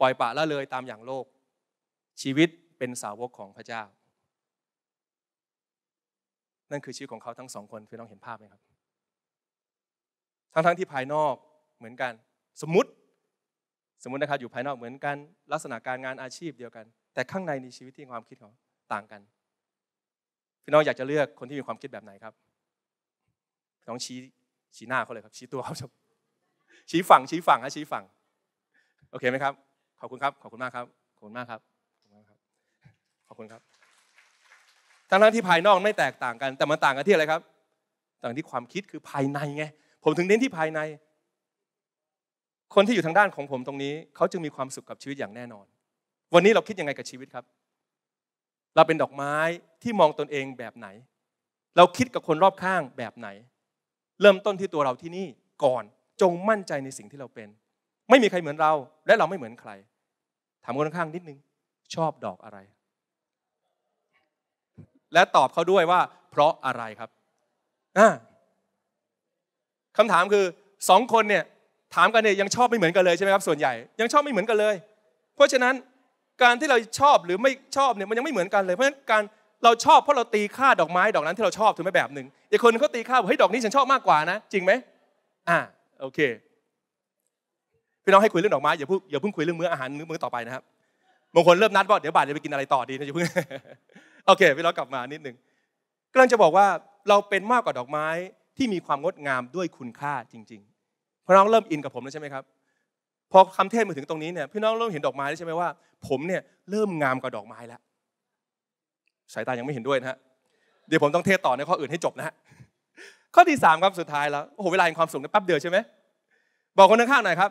ปล่อยปะละเลยตามอย่างโลก ชีวิตเป็นสาวกของพระเจ้า นั่นคือชีวิตของเขาทั้งสองคนพี่น้องเห็นภาพไหมครับทั้ง้ทที่ภายนอกเหมือนกัน สมมติ สมมตินะครับ อยู่ภายนอกเหมือนกัน ลักษณะการงานอาชีพเดียวกัน แต่ข้างในในชีวิตที่ความคิดของต่างกัน พี่น้องอยากจะเลือกคนที่มีความคิดแบบไหนครับน้องชี้ชี้หน้าเขาเลยครับ ชี้ตัวเขาชี้ฝั่ง ชี้ฝั่งฮะชี้ฝั่ง โอเคไหมครับขอบคุณครับ ขอบคุณมากครับขอบคุณมากครับขอบคุณครับขอบคุณครับทั้งที่ภายนอกไม่แตกต่างกัน แต่มันต่างกันที่อะไรครับ ต่างที่ความคิดคือภายในไงผมถึงเน้นที่ภายใน คนที่อยู่ทางด้านของผมตรงนี้เขาจึงมีความสุขกับชีวิตอย่างแน่นอน วันนี้เราคิดยังไงกับชีวิตครับ เราเป็นดอกไม้ที่มองตนเองแบบไหน เราคิดกับคนรอบข้างแบบไหน เริ่มต้นที่ตัวเราที่นี่ก่อนจงมั่นใจในสิ่งที่เราเป็น ไม่มีใครเหมือนเรา และเราไม่เหมือนใครถามคนข้างนิดนึง ชอบดอกอะไรและตอบเขาด้วยว่า เพราะอะไรครับอ่าคำถามคือสองคนเนี่ยถามกันเนี่ยยังชอบไม่เหมือนกันเลยใช่ไหมครับส่วนใหญ่ยังชอบไม่เหมือนกันเลย เพราะฉะนั้นการที่เราชอบหรือไม่ชอบเนี่ยมันยังไม่เหมือนกันเลยเพราะฉะนั้นการเราชอบเพราะเราตีค่าดอกไม้ ดอกนั้นที่เราชอบถึงไม่แบบหนึ่งอีกคนเขาตีค่าบอกเฮ้ยดอกนี้ฉันชอบมากกว่านะ จริงไหมอ่าโอเคพี่น้องให้คุยเรื่องดอกไม้อย่าเพิ่งอย่าเพิ่งคุยเรื่องมื้ออาหารมื้อต่อไปนะครับบางคนเริ่มนัดว่าเดี๋ยวบ่ายจะไปกินอะไรต่อดีนะอย่าเพิ่งโอเคพี่น้องกลับมานิดหนึงกำลังจะบอกว่าเราเป็นมากกว่าดอกไมที่มีความงดงามด้วยคุณค่าจริงๆพี่น้องเริ่มอินกับผมแล้วใช่ไหมครับพอคำเทศมาถึงตรงนี้เนี่ยพี่น้องเริ่มเห็นดอกไม้แล้วใช่ไหมว่า ผมเนี่ยเริ่มงามกว่าดอกไม้แล้วสายตายังไม่เห็นด้วยนะฮะเดี๋ยวผมต้องเทศต่อในข้ออื่นให้จบนะฮะข้อที่มครับสุดท้ายแล้วโอ้โหเวลาแห่งความสุขในแป๊บเดียวใช่ไหมบอกคนข้างๆหน่อยครับ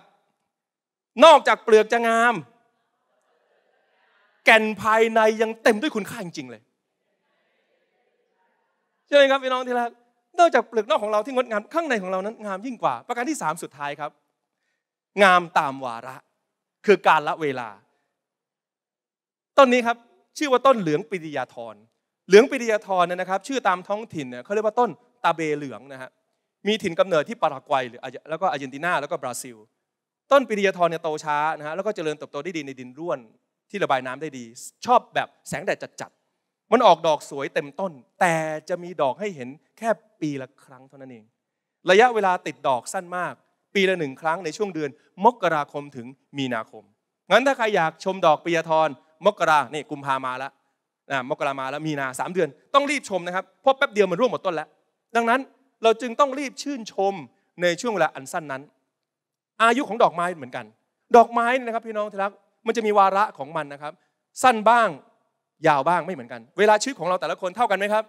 นอกจากเปลือกจะงาม แก่นภายในยังเต็มด้วยคุณค่าจริงๆเลยใช่ไหมครับพี่น้องที่รักนอกจากเปลือกนอกของเราที่งดงามข้างในของเรานั้นงามยิ่งกว่า ประการที่ 3 สุดท้ายครับ งามตามวาระ คือการละเวลาต้นนี้ครับชื่อว่าต้นเหลืองปิติยาธร เหลืองปิติยาธรเนี่ยนะครับ ชื่อตามท้องถิ่นเนี่ยเขาเรียกว่าต้น ตาเบเหลืองนะฮะมีถิ่นกำเนิดที่ปารากวัยหรือแล้วก็อาร์เจนตินาแล้วก็บราซิล ต้นปิติยาธรเนี่ยโตช้านะฮะแล้วก็เจริญเติบโตได้ดีในดินร่วน ที่ระบายน้ำได้ดี ชอบแบบแสงแดดจัดๆมันออกดอกสวยเต็มต้น แต่จะมีดอกให้เห็นแค่ปีละครั้งเท่านั้นเอง ระยะเวลาติดดอกสั้นมาก ปีละหนึ่งครั้งในช่วงเดือน มกราคมถึงมีนาคมงั้นถ้าใครอยากชมดอกปียธรมกราเนี่ยกุมภามาแล้วนะมกรามาแล้วมีนาสามเดือน ต้องรีบชมนะครับเพราะแป๊บเดียวมันร่วงหมดต้นแล้ว ดังนั้นเราจึงต้องรีบชื่นชมในช่วงเวลาอันสั้นนั้น อายุของดอกไม้เหมือนกัน ดอกไม้นะครับพี่น้องที่รักมันจะมีวาระของมันนะครับ สั้นบ้างยาวบ้างไม่เหมือนกัน เวลาชีวิตของเราแต่ละคนเท่ากันไหมครับ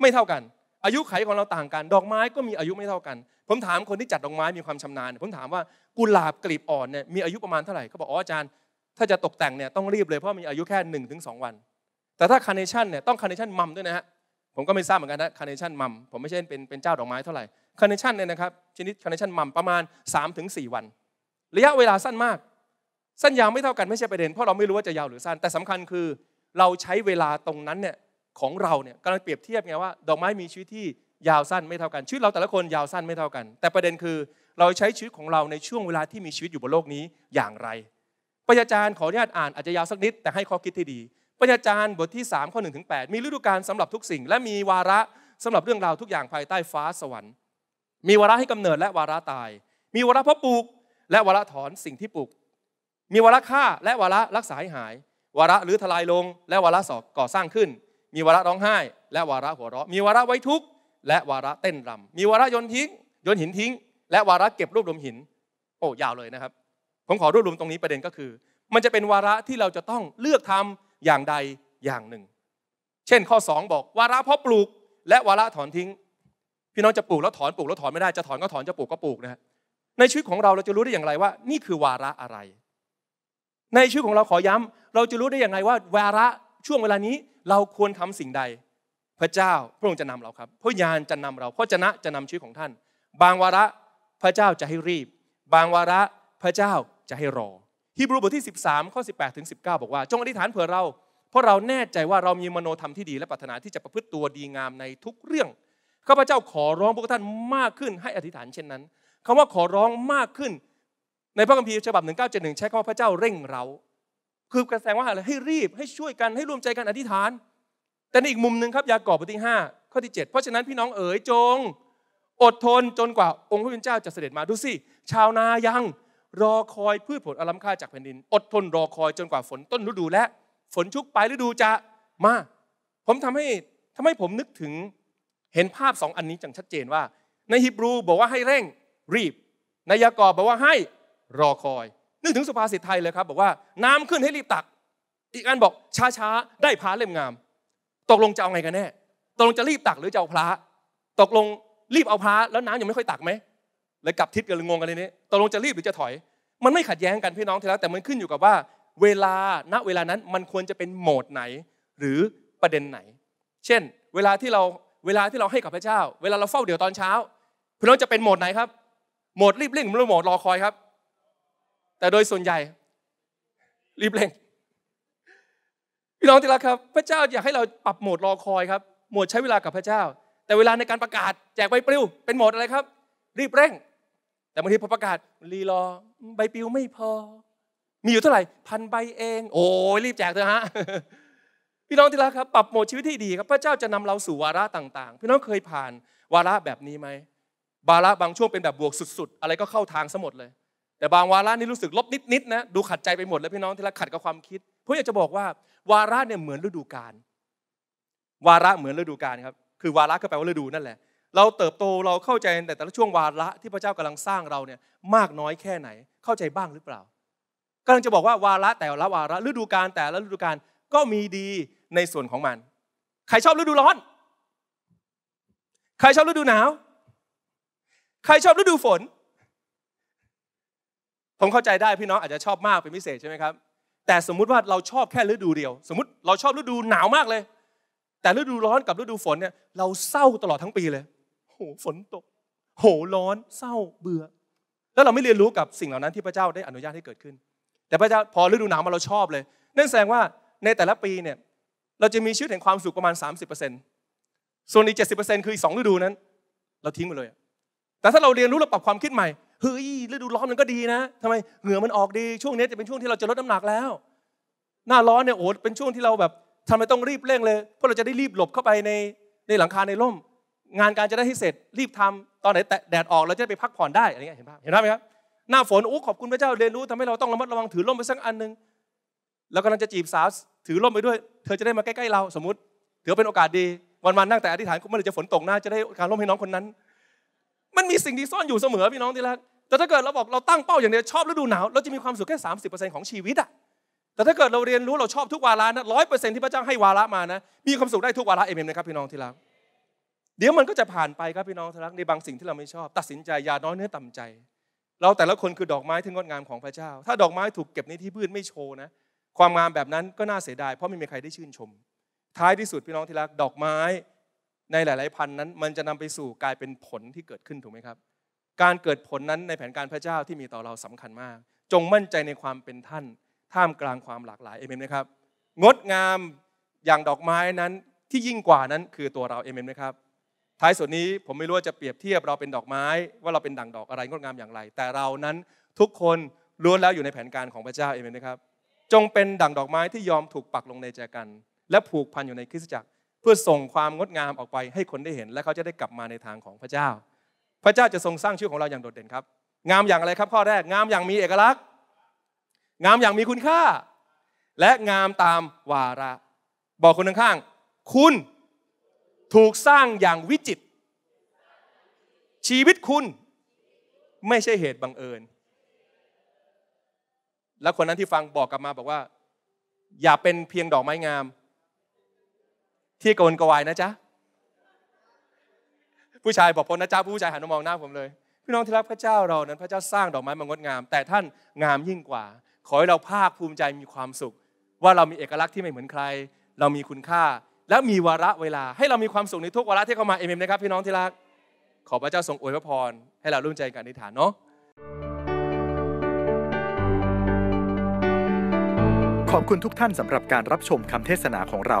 ไม่เท่ากัน อายุไขของเราต่างกันดอกไม้ก็มีอายุไม่เท่ากัน ผมถามคนที่จัดดอกไม้มีความชำนาญ ผมถามว่ากุหลาบกลีบอ่อนเนี่ยมีอายุประมาณเท่าไหร่เขาบอกอ๋ออาจารย์ถ้าจะตกแต่งเนี่ยต้องรีบเลยเพราะมีอายุแค่1นถึงสวันแต่ถ้าคาร์เนชั่นเนี่ยต้องคาร์เนชั่นมัมด้วยนะฮะผมก็ไม่ทราบเหมือนกันนะคาร์เนชั่นมัมผมไม่ใช่เป็นเป็นเจ้าดอกไม้เท่าไหร่คาร์เนชั่นเนี่ยนะครับชนิดคาร์เนชั่นมัมประมาณ3าถึงสวันระยะเวลาสั้นมาก สั้นยาวไม่เท่ากันไม่ใช่ประเด็นเพราะเราไม่รู้ว่าจะยาวหรือสั้นแต่สำคัญคือเราใช้เวลาตรงนั้นเนี่ยของเราเนี่ยกำลังเปรียบเทียบไงว่าดอกไม้มีชีวิตที่ยาวสั้นไม่เท่ากันชีวิตเราแต่ละคนยาวสั้นไม่เท่ากัน แต่ประเด็นคือ เราใช้ชีวิตของเราในช่วงเวลาที่มีชีวิตอยู่บนโลกนี้อย่างไรปัญญาจารย์ขออนุญาตอ่านอาจจะยาวสักนิดแต่ให้ข้อคิดที่ดีปัญญาจารย์บทที่3ข้อ1ถึง8มีฤดูกาลสำหรับทุกสิ่ง และมีวาระสำหรับเรื่องราวทุกอย่างภายใต้ฟ้าสวรรค์ มีวาระให้กำเนิดและวาระตาย มีวาระเพาะปลูกและวาระถอนสิ่งที่ปลูกมีวาระฆ่าและวาระรักษาให้หายวาระรื้อทลายลง และวาระสก่อสร้างขึ้น มีวาระร้องไห้ และวาระหัวเราะมีวาระไว้ทุกข์และวาระเต้นรำ มีวาระโยนทิ้งโยน หินทิ้งและวาระเก็บรวบรวมหิน โอ้ยาวเลยนะครับ ผมขอรวบรวมตรงนี้ประเด็นก็คือ มันจะเป็นวาระที่เราจะต้องเลือกทำอย่างใดอย่างหนึ่ง เช่นข้อ 2 บอก วาระเพาะปลูก และวาระถอนทิ้ง พี่น้องจะปลูกแล้วถอนปลูกแล้วถอนไม่ได้จะถอนก็ถอนจะปลูกก็ปลูกนะในชีวิตของเราเราจะรู้ได้อย่างไรว่า นี่คือวาระอะไรในชีวิตของเราขอย้ำเราจะรู้ได้อย่างไรว่าวาระช่วงเวลานี้เราควรทำสิ่งใด พระเจ้าพระองค์จะนำเราครับพระญาณจะนำเราพระชนะจะนำชีวิตของท่าน บางวาระพระเจ้าจะให้รีบ บางวาระพระเจ้าจะให้รอฮีบรูบทที่13ข้อ18ถึงสิบอกว่าจงอธิษฐานเผื่อเรา เพราะเราแน่ใจว่าเรามีมโนธรรมที่ดีและปรารถนาที่จะประพฤติตัวดีงามในทุกเรื่องข้าพเจ้าขอร้องพวกท่านมากขึ้นให้อธิษฐานเช่นนั้น คำว่าขอร้องมากขึ้นในพระคัมภีร์ฉบับ1971 ใช้คำว่าพระเจ้าเร่งเราคือกระแสว่าอะไรให้รีบ ให้ช่วยกัน ให้ร่วมใจกันอธิษฐาน แต่ในอีกมุมหนึ่งครับ ยากอบบทที่ 5ข้อที่7เพราะฉะนั้นพี่น้องเอ๋ย จง อดทนจนกว่าองค์พระผู้เป็นเจ้าจะเสด็จมา ดูสิ ชาวนายัง รอคอยพืชผลอลัมค่าจากแผ่นดิน อดทนรอคอยจนกว่าฝนต้นฤดูและฝนชุกไปฤดูจะมา ผมทำให้ทำให้ผมนึกถึง เห็นภาพสองอันนี้จังชัดเจนว่า ในฮิบรูบอกว่าให้เร่งรีบ ในยากอบบอกว่าให้รอคอยนึกถึงสุภาษิตไทยเลยครับ บอกว่าน้ำขึ้นให้รีบตัก อีกอันบอกช้าๆได้พระเล่มงาม ตกลงจะเอาไงกันแน่ตกลงจะรีบตักหรือจะเอาพระตกลงรีบเอาพระแล้วน้ำยังไม่ค่อยตักไหมเลยกลับทิศกันเลยงงกันเลยนี้ตกลงจะรีบหรือจะถอย มันไม่ขัดแย้งกันพี่น้องทีแล้วแต่มันขึ้นอยู่กับว่า เวลาณเวลานั้นมันควรจะเป็นโหมดไหนหรือประเด็นไหน เช่นเวลาที่เราเวลาที่เราให้กับพระเจ้า เวลาเราเฝ้าเดี๋ยวตอนเช้าพี่น้องจะเป็นโหมดไหนครับโหมดรีบเร่งหรือโหมดรอคอยครับแต่โดยส่วนใหญ่ รีบเร่ง พี่น้องที่รักครับ พระเจ้าอยากให้เราปรับโหมดรอคอยครับ โหมดใช้เวลากับพระเจ้า แต่เวลาในการประกาศแจกใบปลิวเป็นโหมดอะไรครับ รีบเร่ง แต่บางทีพอประกาศรีรอใบปลิวไม่พอมีอยู่เท่าไหร่พันใบเอง โอ้รีบแจกเถอะฮะพี่น้องที่รักครับ ปรับโหมดชีวิตที่ดีครับ พระเจ้าจะนำเราสู่วาระต่าง ๆ พี่น้องเคยผ่าน วาระแบบนี้ไหมวาระบางช่วงเป็นแบบบวกสุด ๆ อะไรก็เข้าทางซะหมดเลยแต่บางวาระนี่รู้สึกลบนิดๆนะดูขัดใจไปหมดแล้วพี่น้องที่รักขัดกับความคิดเพราะอยากจะบอกว่า วาระเนี่ยเหมือนฤดูกาลวาระเหมือนฤดูกาลครับ คือ วาระก็แปลว่าฤดูนั่นแหละ เราเติบโตเราเข้าใจแต่แต่ละช่วงวาระที่พระเจ้ากำลังสร้างเราเนี่ยมากน้อยแค่ไหนเข้าใจบ้างหรือเปล่ากาลังจะบอกว่าวาระแต่ละ วาระฤดูกาลแต่ละฤดูกาลก็มีดีในส่วนของมัน ใครชอบฤดูร้อน ใครชอบฤดูหนาวใครชอบฤดูฝนผมเข้าใจได้พี่น้องอาจจะชอบมากเป็นพิเศษใช่ไหมครับแต่สมมุติว่าเราชอบแค่ฤดูเดียว สมมติเราชอบฤดูหนาวมากเลย แต่ฤดูร้อนกับฤดูฝนเนี่ยเราเศร้าตลอดทั้งปีเลยโหฝนตกโหร้อน เศร้าเบื่อ แล้วเราไม่เรียนรู้กับสิ่งเหล่านั้นที่พระเจ้าได้อนุญาตให้เกิดขึ้น แต่พระเจ้าพอฤดูหนาวมาเราชอบเลยนั่นแสดงว่าในแต่ละปีเนี่ยเราจะมีชีวิตแห่งความสุขประมาณ 30%ส่วนอีก70%คืออีกสองฤดูนั้น เราทิ้งไปเลยแต่ถ้าเราเรียนรู้เราปรับความคิดใหม่เฮ้ยฤดูร้อนมันก็ดีนะทำไมเหงื่อมันออกดีช่วงนี้จะเป็นช่วงที่เราจะลดน้าหนักแล้ว หน้าร้อนเนี่ยโอ้เป็นช่วงที่เราแบบทำไมต้องรีบเร่งเลย เพราะเราจะได้รีบหลบเข้าไปในในหลังคาในร่ม งานการจะได้ให้เสร็จรีบทำตอนไหนแดดออกเราจะไปพักผ่อนได้อะไรเงี้ยเห็นภาพเห็นภาพไหมครับหน้าฝนอู้ขอบคุณพระเจ้าเรียนรู้ทำให้เราต้องระมัดระวังถือร่มไปสักอันหนึ่งเรากำลังจะจีบสาวถือร่มไปด้วย เธอจะได้มาใกล้ๆเราสมมติถือเป็นโอกาสดีวันๆนั่งแต่อธิษฐานไม่เลยจะฝนตกหน้าจะได้การร่มให้น้องคนนั้นมันมีสิ่งที่ซ่อนอยู่เสมอพี่น้องที่รักแต่ถ้าเกิดเราบอกเราตั้งเป้าอย่างเดียวชอบฤดูหนาว เราจะมีความสุขแค่สามสิบเปอร์เซ็นต์ของชีวิตอะแต่ถ้าเกิดเราเรียนรู้เราชอบทุกวาระนะร้อยเปอร์เซ็นต์ที่พระเจ้าให้วาระมานะมีความสุขได้ทุกวาระเอเมนนะครับพี่น้องที่รักเดี๋ยวมันก็จะผ่านไปครับพี่น้องที่รักในบางสิ่งที่เราไม่ชอบ ตัดสินใจอย่าน้อยเนื้อต่ำใจ เราแต่ละคนคือดอกไม้ที่งดงามของพระเจ้า ถ้าดอกไม้ถูกเก็บในที่พืชไม่โชว์นะความงามแบบนั้นก็น่าเสียดายเพราะไม่มีใครได้ชื่นชม ท้ายที่สุดพี่น้องที่รักดอกไม้ในหลายๆพันนั้นมันจะนำไปสู่กลายเป็นผลที่เกิดขึ้นถูกไหมครับการเกิดผลนั้นในแผนการพระเจ้าที่มีต่อเราสำคัญมาก จงมั่นใจในความเป็นท่าน ท่ามกลางความหลากหลายเอเมนไหมครับงดงามอย่างดอกไม้นั้นที่ยิ่งกว่านั้นคือตัวเราเอเมนไหมครับท้ายสุดนี้ผมไม่รู้ว่าจะเปรียบเทียบเราเป็นดอกไม้ ว่าเราเป็นดั่งดอกอะไร งดงามอย่างไร แต่เรานั้นทุกคนล้วนแล้วอยู่ในแผนการของพระเจ้าเอเมนไหมครับจงเป็นดั่งดอกไม้ที่ยอมถูกปักลงในใจกันและผูกพันอยู่ในคริสตจักรพื่อส่งความงดงามออกไป ให้คนได้เห็น และเขาจะได้กลับมาในทางของพระเจ้า พระเจ้าจะทรงสร้างชื่อของเราอย่างโดดเด่นครับ งามอย่างอะไรครับข้อแรกงามอย่างมีเอกลักษณ์ งามอย่างมีคุณค่า และงามตามวาระ บอกคนข้างๆคุณถูกสร้างอย่างวิจิต ชีวิตคุณไม่ใช่เหตุบังเอิญ แล้วคนนั้นที่ฟังบอกกลับมาบอกว่า อย่าเป็นเพียงดอกไม้งามที่กวนกวายนะจ๊ะ ผู้ชายบอกพอนะจ๊ะผู้ชายหันมมองหน้าผมเลย พี่น้องที่รักพระเจ้าเรานั้น พระเจ้าสร้างดอกไม้มางดงาม แต่ท่านงามยิ่งกว่า ขอให้เราภาคภูมิใจมีความสุข ว่าเรามีเอกลักษณ์ที่ไม่เหมือนใคร เรามีคุณค่าและมีวาระเวลา ให้เรามีความสุขในทุกวาระที่เข้ามาเอเมนนะครับ พี่น้องที่รักขอพระเจ้าทรงอวยพระพรให้เราร่วมใจกันอธิษฐานเนาะขอบคุณทุกท่านสำหรับการรับชมคำเทศนาของเรา